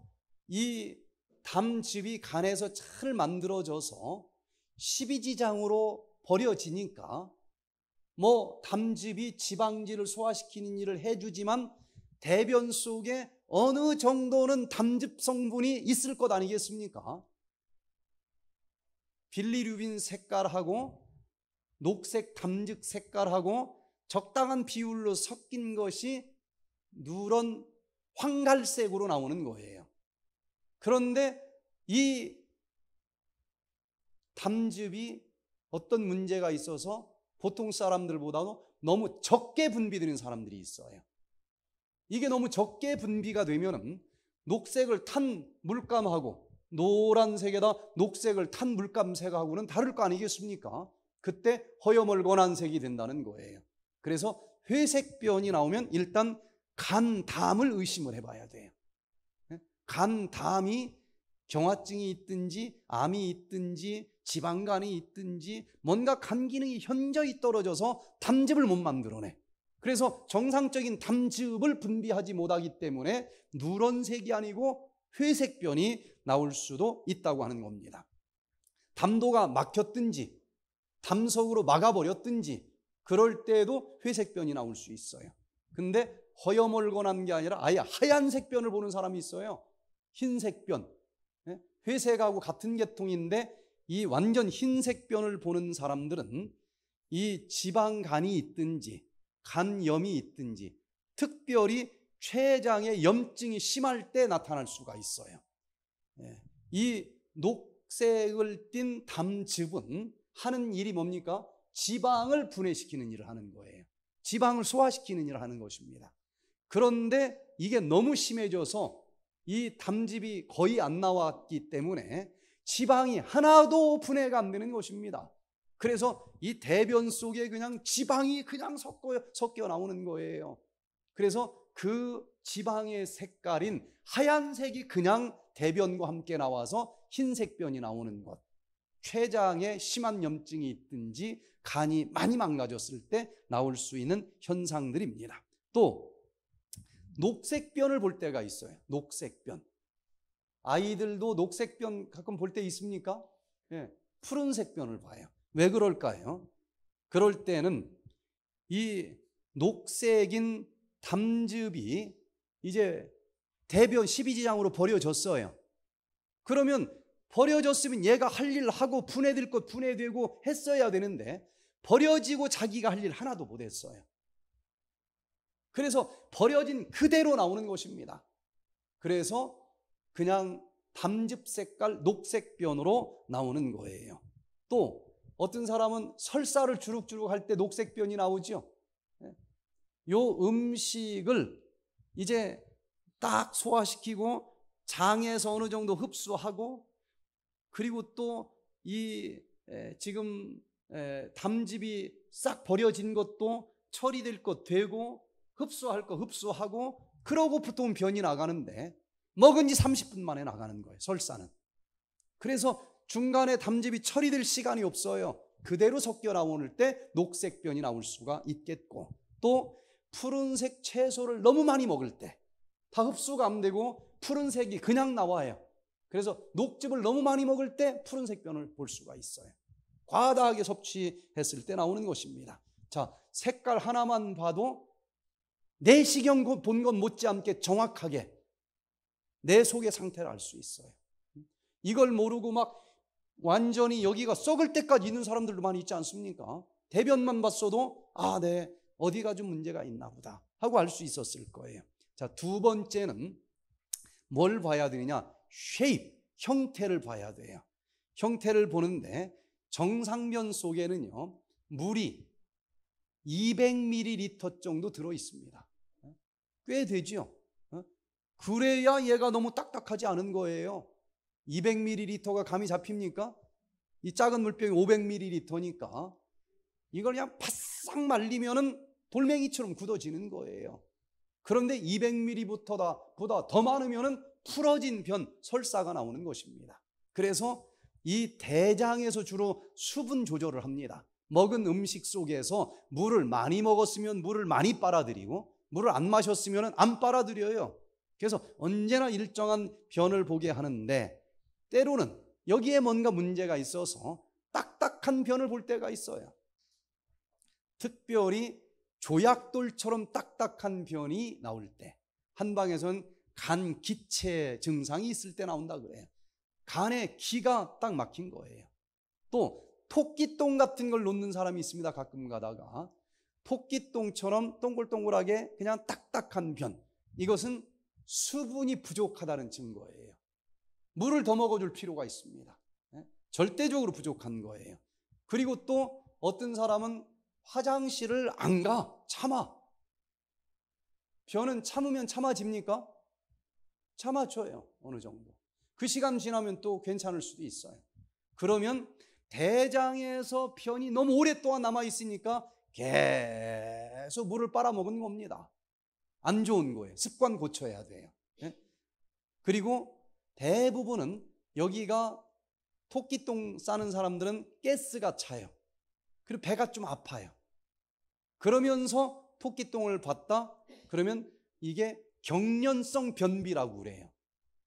이 담즙이 간에서 잘 만들어져서 십이지장으로 버려지니까 뭐 담즙이 지방질을 소화시키는 일을 해주지만 대변 속에 어느 정도는 담즙 성분이 있을 것 아니겠습니까? 빌리루빈 색깔하고 녹색 담즙 색깔하고 적당한 비율로 섞인 것이 누런 황갈색으로 나오는 거예요. 그런데 이 담즙이 어떤 문제가 있어서 보통 사람들보다도 너무 적게 분비되는 사람들이 있어요. 이게 너무 적게 분비가 되면은 녹색을 탄 물감하고 노란색에다 녹색을 탄 물감색하고는 다를 거 아니겠습니까? 그때 허염을건한 색이 된다는 거예요. 그래서 회색 변이 나오면 일단 간담을 의심을 해봐야 돼요. 예? 간담이 경화증이 있든지 암이 있든지 지방간이 있든지 뭔가 간 기능이 현저히 떨어져서 담즙을 못 만들어내. 그래서 정상적인 담즙을 분비하지 못하기 때문에 누런색이 아니고 회색변이 나올 수도 있다고 하는 겁니다. 담도가 막혔든지 담석으로 막아버렸든지 그럴 때에도 회색변이 나올 수 있어요. 근데 허여멀건한 게 아니라 아예 하얀색 변을 보는 사람이 있어요. 흰색 변. 예? 회색하고 같은 계통인데 이 완전 흰색 변을 보는 사람들은 이 지방간이 있든지 간염이 있든지 특별히 췌장의 염증이 심할 때 나타날 수가 있어요. 예, 이 녹색을 띤 담즙은 하는 일이 뭡니까? 지방을 분해시키는 일을 하는 거예요. 지방을 소화시키는 일을 하는 것입니다. 그런데 이게 너무 심해져서 이 담즙이 거의 안 나왔기 때문에 지방이 하나도 분해가 안 되는 것입니다. 그래서 이 대변 속에 그냥 지방이 그냥 섞어, 섞여 나오는 거예요. 그래서 그 지방의 색깔인 하얀색이 그냥 대변과 함께 나와서 흰색변이 나오는 것. 췌장에 심한 염증이 있든지 간이 많이 망가졌을 때 나올 수 있는 현상들입니다. 또 녹색변을 볼 때가 있어요. 녹색변. 아이들도 녹색변 가끔 볼 때 있습니까? 예, 푸른색변을 봐요. 왜 그럴까요? 그럴 때는 이 녹색인 담즙이 이제 대변 12지장으로 버려졌어요. 그러면 버려졌으면 얘가 할 일 하고 분해될 것 분해되고 했어야 되는데 버려지고 자기가 할 일 하나도 못했어요. 그래서 버려진 그대로 나오는 것입니다. 그래서 그냥 담즙 색깔 녹색 변으로 나오는 거예요. 또 어떤 사람은 설사를 주룩주룩 할 때 녹색 변이 나오죠. 예. 요 음식을 이제 딱 소화시키고 장에서 어느 정도 흡수하고 그리고 또 이 지금 담즙이 싹 버려진 것도 처리될 것 되고 흡수할 거 흡수하고 그러고 보통 변이 나가는데 먹은 지 30분 만에 나가는 거예요. 설사는. 그래서 중간에 담즙이 처리될 시간이 없어요. 그대로 섞여 나올 때 녹색 변이 나올 수가 있겠고 또 푸른색 채소를 너무 많이 먹을 때 다 흡수가 안 되고 푸른색이 그냥 나와요. 그래서 녹즙을 너무 많이 먹을 때 푸른색 변을 볼 수가 있어요. 과다하게 섭취했을 때 나오는 것입니다. 자, 색깔 하나만 봐도 내시경 본것 못지않게 정확하게 내 속의 상태를 알 수 있어요. 이걸 모르고 막 완전히 여기가 썩을 때까지 있는 사람들도 많이 있지 않습니까? 대변만 봤어도 아, 네. 어디가 좀 문제가 있나 보다 하고 알 수 있었을 거예요. 자, 두 번째는 뭘 봐야 되느냐? 쉐입, 형태를 봐야 돼요. 형태를 보는데 정상면 속에는요. 물이 200ml 정도 들어 있습니다. 꽤되지 어? 그래야 얘가 너무 딱딱하지 않은 거예요. 200ml가 감이 잡힙니까? 이 작은 물병이 500ml니까 이걸 그냥 바싹 말리면은 돌멩이처럼 굳어지는 거예요. 그런데 200ml보다 보다 더 많으면은 풀어진 변 설사가 나오는 것입니다. 그래서 이 대장에서 주로 수분 조절을 합니다. 먹은 음식 속에서 물을 많이 먹었으면 물을 많이 빨아들이고 물을 안 마셨으면 안 빨아들여요. 그래서 언제나 일정한 변을 보게 하는데 때로는 여기에 뭔가 문제가 있어서 딱딱한 변을 볼 때가 있어요. 특별히 조약돌처럼 딱딱한 변이 나올 때 한방에선 간 기체 증상이 있을 때 나온다 그래요. 간에 기가 딱 막힌 거예요. 또 토끼똥 같은 걸 놓는 사람이 있습니다. 가끔 가다가 토끼똥처럼 동글동글하게 그냥 딱딱한 변. 이것은 수분이 부족하다는 증거예요. 물을 더 먹어줄 필요가 있습니다. 예? 절대적으로 부족한 거예요. 그리고 또 어떤 사람은 화장실을 안 가, 참아. 변은 참으면 참아집니까? 참아줘요, 어느 정도. 그 시간 지나면 또 괜찮을 수도 있어요. 그러면 대장에서 변이 너무 오랫동안 남아있으니까 계속 물을 빨아먹은 겁니다. 안 좋은 거예요. 습관 고쳐야 돼요. 예? 그리고 대부분은 여기가 토끼똥 싸는 사람들은 가스가 차요. 그리고 배가 좀 아파요. 그러면서 토끼똥을 봤다? 그러면 이게 경련성 변비라고 그래요.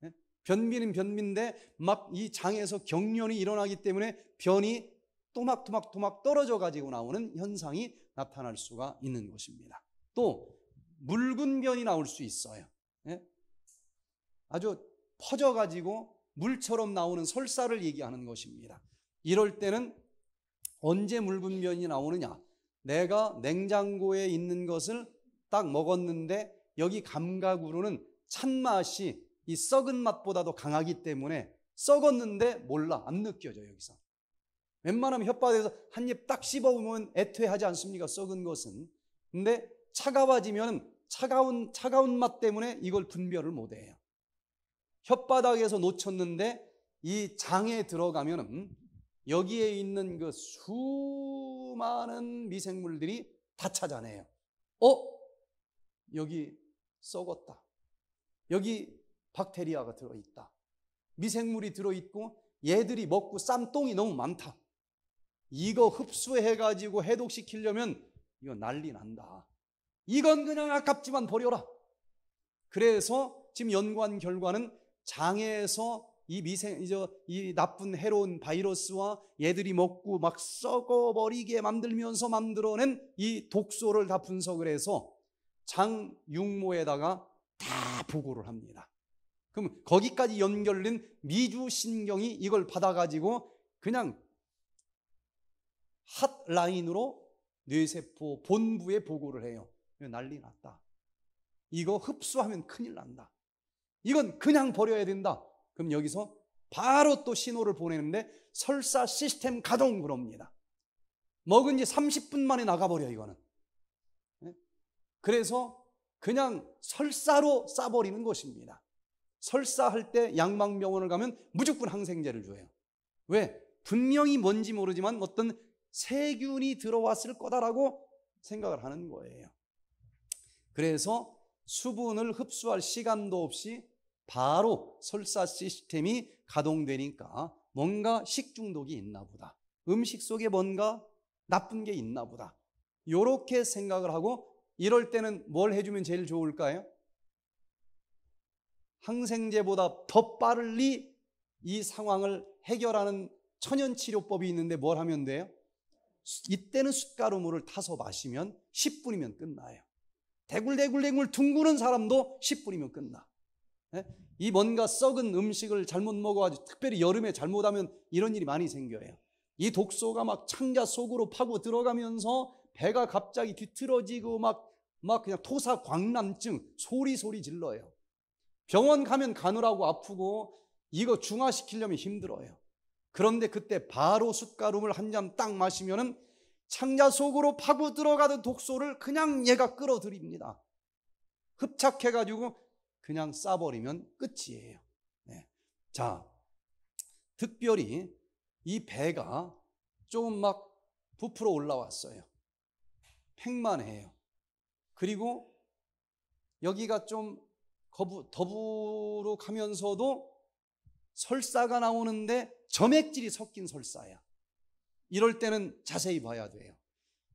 예? 변비는 변비인데 막 이 장에서 경련이 일어나기 때문에 변이 토막토막토막 떨어져 가지고 나오는 현상이 나타날 수가 있는 것입니다. 또 묽은 변이 나올 수 있어요. 예? 아주 퍼져가지고 물처럼 나오는 설사를 얘기하는 것입니다. 이럴 때는 언제 물분변이 나오느냐? 내가 냉장고에 있는 것을 딱 먹었는데 여기 감각으로는 찬맛이 이 썩은 맛보다도 강하기 때문에 썩었는데 몰라 안 느껴져 여기서 웬만하면 혓바닥에서 한 입 딱 씹어보면 애퇴하지 않습니까 썩은 것은 근데 차가워지면 차가운 차가운 맛 때문에 이걸 분별을 못해요 혓바닥에서 놓쳤는데 이 장에 들어가면 여기에 있는 그 수많은 미생물들이 다 찾아내요. 어? 여기 썩었다. 여기 박테리아가 들어있다. 미생물이 들어있고 얘들이 먹고 쌈똥이 너무 많다. 이거 흡수해가지고 해독시키려면 이거 난리 난다. 이건 그냥 아깝지만 버려라. 그래서 지금 연구한 결과는 장에서 이 미생 이제 이 나쁜 해로운 바이러스와 얘들이 먹고 막 썩어버리게 만들면서 만들어낸 이 독소를 다 분석을 해서 장 육모에다가 다 보고를 합니다. 그럼 거기까지 연결된 미주 신경이 이걸 받아가지고 그냥 핫라인으로 뇌세포 본부에 보고를 해요. 난리 났다. 이거 흡수하면 큰일 난다. 이건 그냥 버려야 된다. 그럼 여기서 바로 또 신호를 보내는데 설사 시스템 가동 그럽니다. 먹은 지 30분 만에 나가버려 이거는. 예? 그래서 그냥 설사로 싸버리는 것입니다. 설사할 때 양방병원을 가면 무조건 항생제를 줘요. 왜? 분명히 뭔지 모르지만 어떤 세균이 들어왔을 거다라고 생각을 하는 거예요. 그래서 수분을 흡수할 시간도 없이 바로 설사 시스템이 가동되니까 뭔가 식중독이 있나 보다. 음식 속에 뭔가 나쁜 게 있나 보다. 이렇게 생각을 하고 이럴 때는 뭘 해주면 제일 좋을까요? 항생제보다 더 빠르리 이 상황을 해결하는 천연치료법이 있는데 뭘 하면 돼요? 이때는 숯가루물을 타서 마시면 10분이면 끝나요. 대굴대굴대굴 둥그는 사람도 10분이면 끝나. 예? 이 뭔가 썩은 음식을 잘못 먹어가지고 특별히 여름에 잘못하면 이런 일이 많이 생겨요. 이 독소가 막 창자 속으로 파고 들어가면서 배가 갑자기 뒤틀어지고 막, 막 그냥 토사 광남증 소리소리 질러요. 병원 가면 가느라고 아프고 이거 중화시키려면 힘들어요. 그런데 그때 바로 숟가루을한 잔 딱 마시면은 창자 속으로 파고 들어가던 독소를 그냥 얘가 끌어들입니다. 흡착해가지고 그냥 싸버리면 끝이에요. 네. 자, 특별히 이 배가 조금 막 부풀어 올라왔어요. 팽만해요. 그리고 여기가 좀 거부, 더부룩하면서도 설사가 나오는데 점액질이 섞인 설사야. 이럴 때는 자세히 봐야 돼요.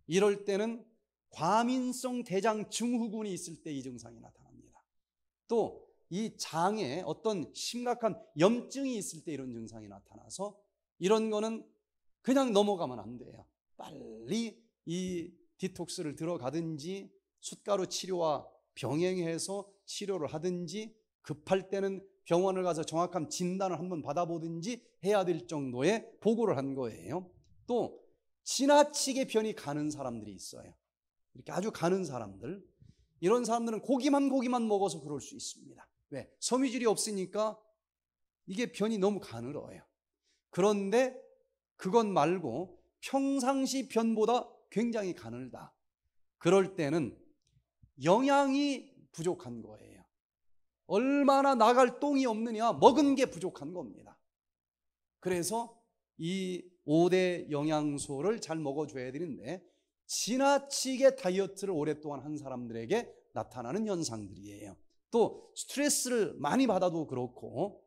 이럴 때는 과민성 대장 증후군이 있을 때 이 증상이 나타나. 또이 장에 어떤 심각한 염증이 있을 때 이런 증상이 나타나서 이런 거는 그냥 넘어가면 안 돼요. 빨리 이 디톡스를 들어가든지 숯가루 치료와 병행해서 치료를 하든지 급할 때는 병원을 가서 정확한 진단을 한번 받아보든지 해야 될 정도의 보고를 한 거예요. 또 지나치게 변이 가는 사람들이 있어요. 이렇게 아주 가는 사람들. 이런 사람들은 고기만 고기만 먹어서 그럴 수 있습니다. 왜? 섬유질이 없으니까 이게 변이 너무 가늘어요. 그런데 그것 말고 평상시 변보다 굉장히 가늘다. 그럴 때는 영양이 부족한 거예요. 얼마나 나갈 똥이 없느냐 먹은 게 부족한 겁니다. 그래서 이 5대 영양소를 잘 먹어줘야 되는데 지나치게 다이어트를 오랫동안 한 사람들에게 나타나는 현상들이에요. 또 스트레스를 많이 받아도 그렇고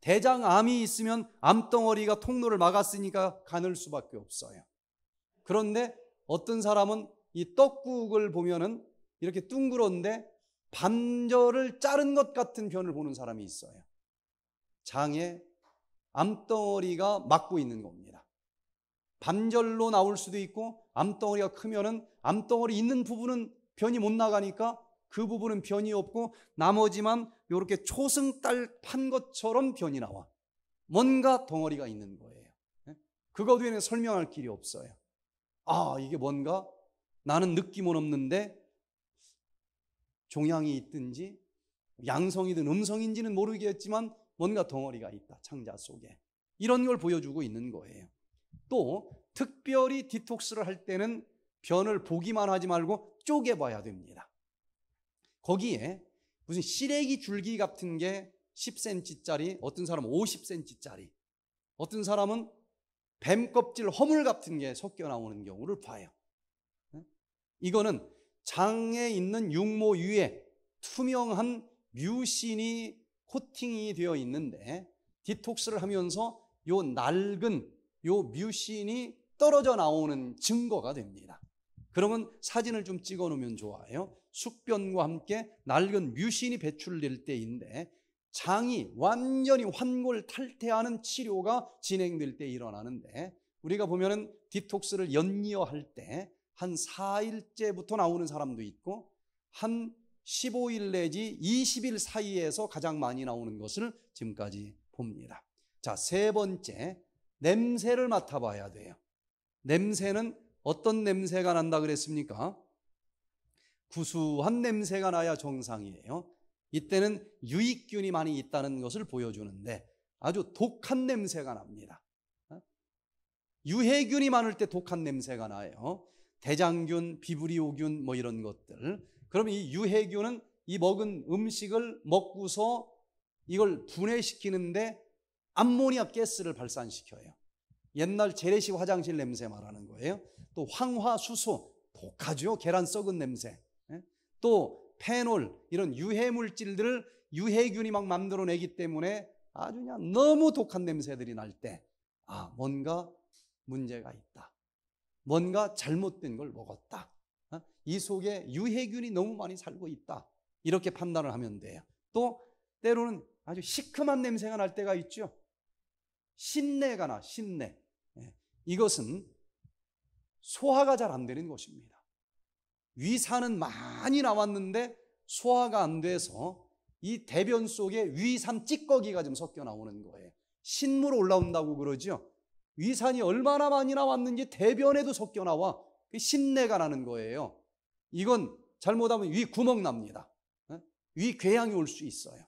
대장암이 있으면 암덩어리가 통로를 막았으니까 가늘 수밖에 없어요. 그런데 어떤 사람은 이 떡국을 보면은 이렇게 둥그런데 반절을 자른 것 같은 변을 보는 사람이 있어요. 장에 암덩어리가 막고 있는 겁니다. 반절로 나올 수도 있고 암덩어리가 크면은 암덩어리 있는 부분은 변이 못 나가니까 그 부분은 변이 없고 나머지만 이렇게 초승달 판 것처럼 변이 나와. 뭔가 덩어리가 있는 거예요. 예? 그것 외에는 설명할 길이 없어요. 아, 이게 뭔가 나는 느낌은 없는데 종양이 있든지 양성이든 음성인지는 모르겠지만 뭔가 덩어리가 있다. 창자 속에. 이런 걸 보여주고 있는 거예요. 또 특별히 디톡스를 할 때는 변을 보기만 하지 말고 쪼개봐야 됩니다. 거기에 무슨 시래기 줄기 같은 게 10cm짜리, 어떤 사람은 50cm짜리, 어떤 사람은 뱀 껍질 허물 같은 게 섞여 나오는 경우를 봐요. 이거는 장에 있는 육모 위에 투명한 뮤신이 코팅이 되어 있는데 디톡스를 하면서 요 낡은 요 뮤신이 떨어져 나오는 증거가 됩니다. 그러면 사진을 좀 찍어 놓으면 좋아요. 숙변과 함께 낡은 뮤신이 배출될 때인데 장이 완전히 환골 탈퇴하는 치료가 진행될 때 일어나는데 우리가 보면은 디톡스를 연이어 할 때 한 4일째부터 나오는 사람도 있고 한 15일 내지 20일 사이에서 가장 많이 나오는 것을 지금까지 봅니다. 자, 세 번째 냄새를 맡아봐야 돼요. 냄새는 어떤 냄새가 난다 그랬습니까? 구수한 냄새가 나야 정상이에요. 이때는 유익균이 많이 있다는 것을 보여주는데 아주 독한 냄새가 납니다. 어? 유해균이 많을 때 독한 냄새가 나요. 대장균, 비브리오균 뭐 이런 것들. 그럼 이 유해균은 이 먹은 음식을 먹고서 이걸 분해시키는데 암모니아 가스를 발산시켜요. 옛날 재래식 화장실 냄새 말하는 거예요. 또 황화수소, 독하죠. 계란 썩은 냄새. 예? 또 페놀, 이런 유해물질들을 유해균이 막 만들어내기 때문에 아주 그냥 너무 독한 냄새들이 날 때, 아, 뭔가 문제가 있다. 뭔가 잘못된 걸 먹었다. 어? 이 속에 유해균이 너무 많이 살고 있다. 이렇게 판단을 하면 돼요. 또 때로는 아주 시큼한 냄새가 날 때가 있죠. 신내가 나, 신내. 예, 이것은 소화가 잘 안 되는 것입니다. 위산은 많이 나왔는데 소화가 안 돼서 이 대변 속에 위산 찌꺼기가 좀 섞여 나오는 거예요. 신물 올라온다고 그러죠. 위산이 얼마나 많이 나왔는지 대변에도 섞여 나와 그 신내가 나는 거예요. 이건 잘못하면 위 구멍 납니다. 예? 위 궤양이 올 수 있어요.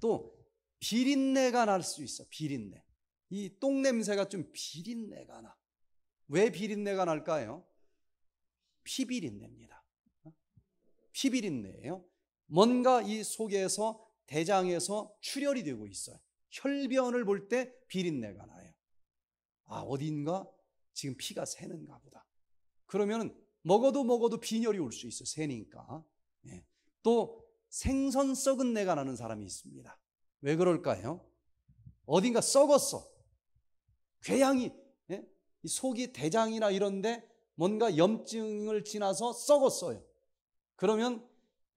또 비린내가 날 수 있어. 비린내. 이똥 냄새가 좀 비린내가 나. 왜 비린내가 날까요? 피비린내입니다. 피비린내예요. 뭔가 이 속에서 대장에서 출혈이 되고 있어요. 혈변을 볼 때 비린내가 나요. 아, 어딘가 지금 피가 새는가 보다. 그러면 먹어도 먹어도 빈혈이 올 수 있어. 새니까. 예. 또 생선 썩은 내가 나는 사람이 있습니다. 왜 그럴까요? 어딘가 썩었어. 괴양이, 예? 속이 대장이나 이런데 뭔가 염증을 지나서 썩었어요. 그러면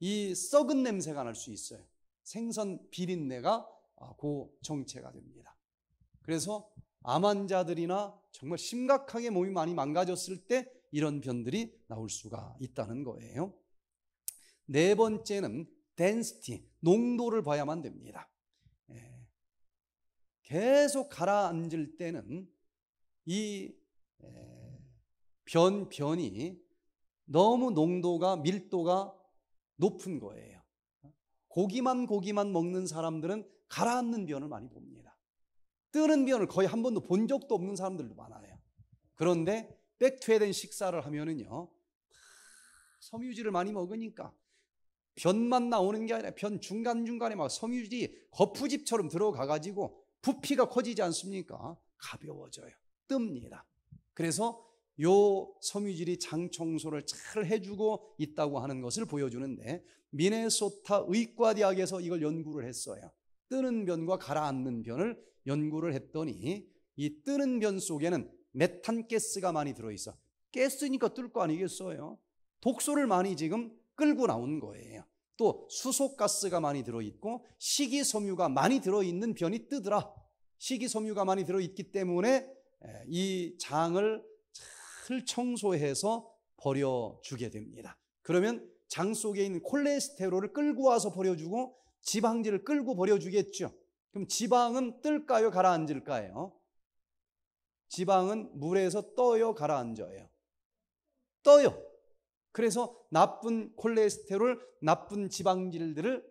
이 썩은 냄새가 날 수 있어요. 생선 비린내가 아, 고 정체가 됩니다. 그래서 암 환자들이나 정말 심각하게 몸이 많이 망가졌을 때 이런 변들이 나올 수가 있다는 거예요. 네 번째는 덴스티, 농도를 봐야만 됩니다. 계속 가라앉을 때는 이 변, 변이 너무 농도가, 밀도가 높은 거예요. 고기만 고기만 먹는 사람들은 가라앉는 변을 많이 봅니다. 뜨는 변을 거의 한 번도 본 적도 없는 사람들도 많아요. 그런데 백퇴된 식사를 하면은요, 섬유질을 많이 먹으니까 변만 나오는 게 아니라 변 중간중간에 막 섬유질이 거푸집처럼 들어가가지고 부피가 커지지 않습니까? 가벼워져요. 뜹니다. 그래서 요 섬유질이 장 청소를 잘 해주고 있다고 하는 것을 보여주는데 미네소타 의과대학에서 이걸 연구를 했어요. 뜨는 변과 가라앉는 변을 연구를 했더니 이 뜨는 변 속에는 메탄 가스가 많이 들어있어. 가스니까 뜰 거 아니겠어요? 독소를 많이 지금 끌고 나온 거예요. 또 수소가스가 많이 들어있고 식이섬유가 많이 들어있는 변이 뜨더라. 식이섬유가 많이 들어있기 때문에 이 장을 잘 청소해서 버려주게 됩니다. 그러면 장 속에 있는 콜레스테롤을 끌고 와서 버려주고 지방질을 끌고 버려주겠죠. 그럼 지방은 뜰까요? 가라앉을까요? 지방은 물에서 떠요? 가라앉아요? 떠요. 그래서 나쁜 콜레스테롤, 나쁜 지방질들을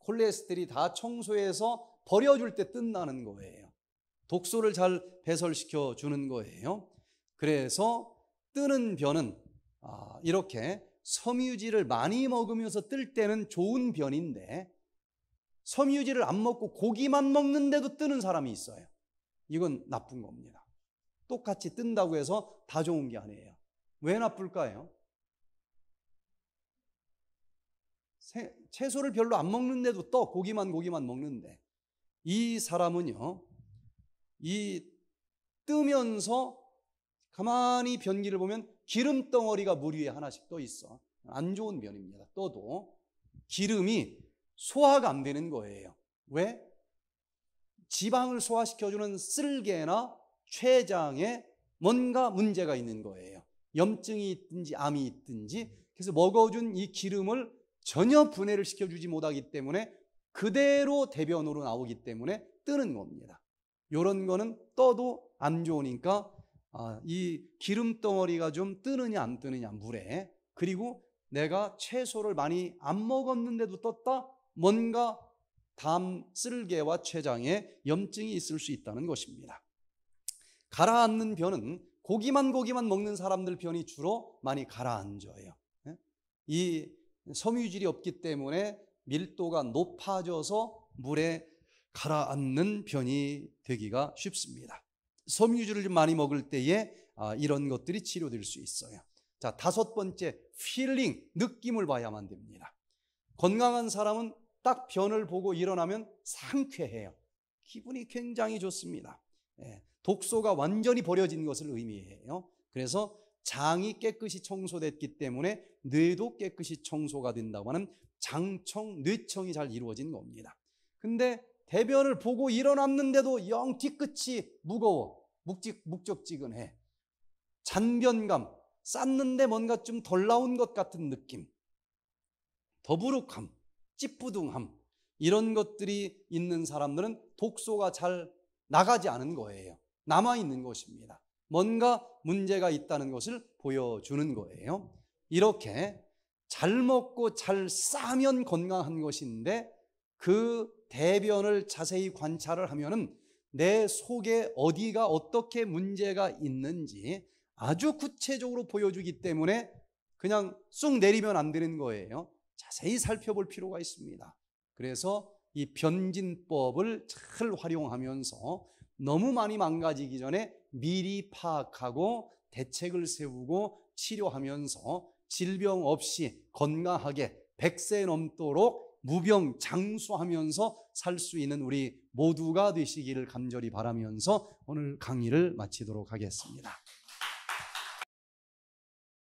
콜레스테롤이 다 청소해서 버려줄 때 뜬다는 거예요. 독소를 잘 배설시켜 주는 거예요. 그래서 뜨는 변은 아, 이렇게 섬유질을 많이 먹으면서 뜰 때는 좋은 변인데 섬유질을 안 먹고 고기만 먹는데도 뜨는 사람이 있어요. 이건 나쁜 겁니다. 똑같이 뜬다고 해서 다 좋은 게 아니에요. 왜 나쁠까요? 채소를 별로 안 먹는데도 떠 고기만 고기만 먹는데 이 사람은요 이 뜨면서 가만히 변기를 보면 기름 덩어리가 물 위에 하나씩 떠 있어 안 좋은 면입니다 떠도 기름이 소화가 안 되는 거예요 왜? 지방을 소화시켜주는 쓸개나 췌장에 뭔가 문제가 있는 거예요 염증이 있든지 암이 있든지 그래서 먹어준 이 기름을 전혀 분해를 시켜주지 못하기 때문에 그대로 대변으로 나오기 때문에 뜨는 겁니다. 이런 거는 떠도 안 좋으니까 아, 이 기름 덩어리가 좀 뜨느냐 안 뜨느냐 물에 그리고 내가 채소를 많이 안 먹었는데도 떴다 뭔가 담 쓸개와 췌장에 염증이 있을 수 있다는 것입니다. 가라앉는 변은 고기만 고기만 먹는 사람들 변이 주로 많이 가라앉아요. 예? 이 섬유질이 없기 때문에 밀도가 높아져서 물에 가라앉는 변이 되기가 쉽습니다. 섬유질을 좀 많이 먹을 때에 아, 이런 것들이 치료될 수 있어요. 자, 다섯 번째, 필링, 느낌을 봐야만 됩니다. 건강한 사람은 딱 변을 보고 일어나면 상쾌해요. 기분이 굉장히 좋습니다. 예, 독소가 완전히 버려진 것을 의미해요. 그래서 장이 깨끗이 청소됐기 때문에 뇌도 깨끗이 청소가 된다고 하는 장청, 뇌청이 잘 이루어진 겁니다. 근데 대변을 보고 일어났는데도 영 뒤끝이 무거워, 묵직, 묵적지근해. 잔변감, 쌌는데 뭔가 좀 덜 나온 것 같은 느낌. 더부룩함, 찌뿌둥함, 이런 것들이 있는 사람들은 독소가 잘 나가지 않은 거예요. 남아있는 것입니다. 뭔가 문제가 있다는 것을 보여주는 거예요. 이렇게 잘 먹고 잘 싸면 건강한 것인데 그 대변을 자세히 관찰을 하면은 내 속에 어디가 어떻게 문제가 있는지 아주 구체적으로 보여주기 때문에 그냥 쑥 내리면 안 되는 거예요. 자세히 살펴볼 필요가 있습니다. 그래서 이 변진법을 잘 활용하면서 너무 많이 망가지기 전에 미리 파악하고 대책을 세우고 치료하면서 질병 없이 건강하게 100세 넘도록 무병 장수하면서 살 수 있는 우리 모두가 되시기를 간절히 바라면서 오늘 강의를 마치도록 하겠습니다.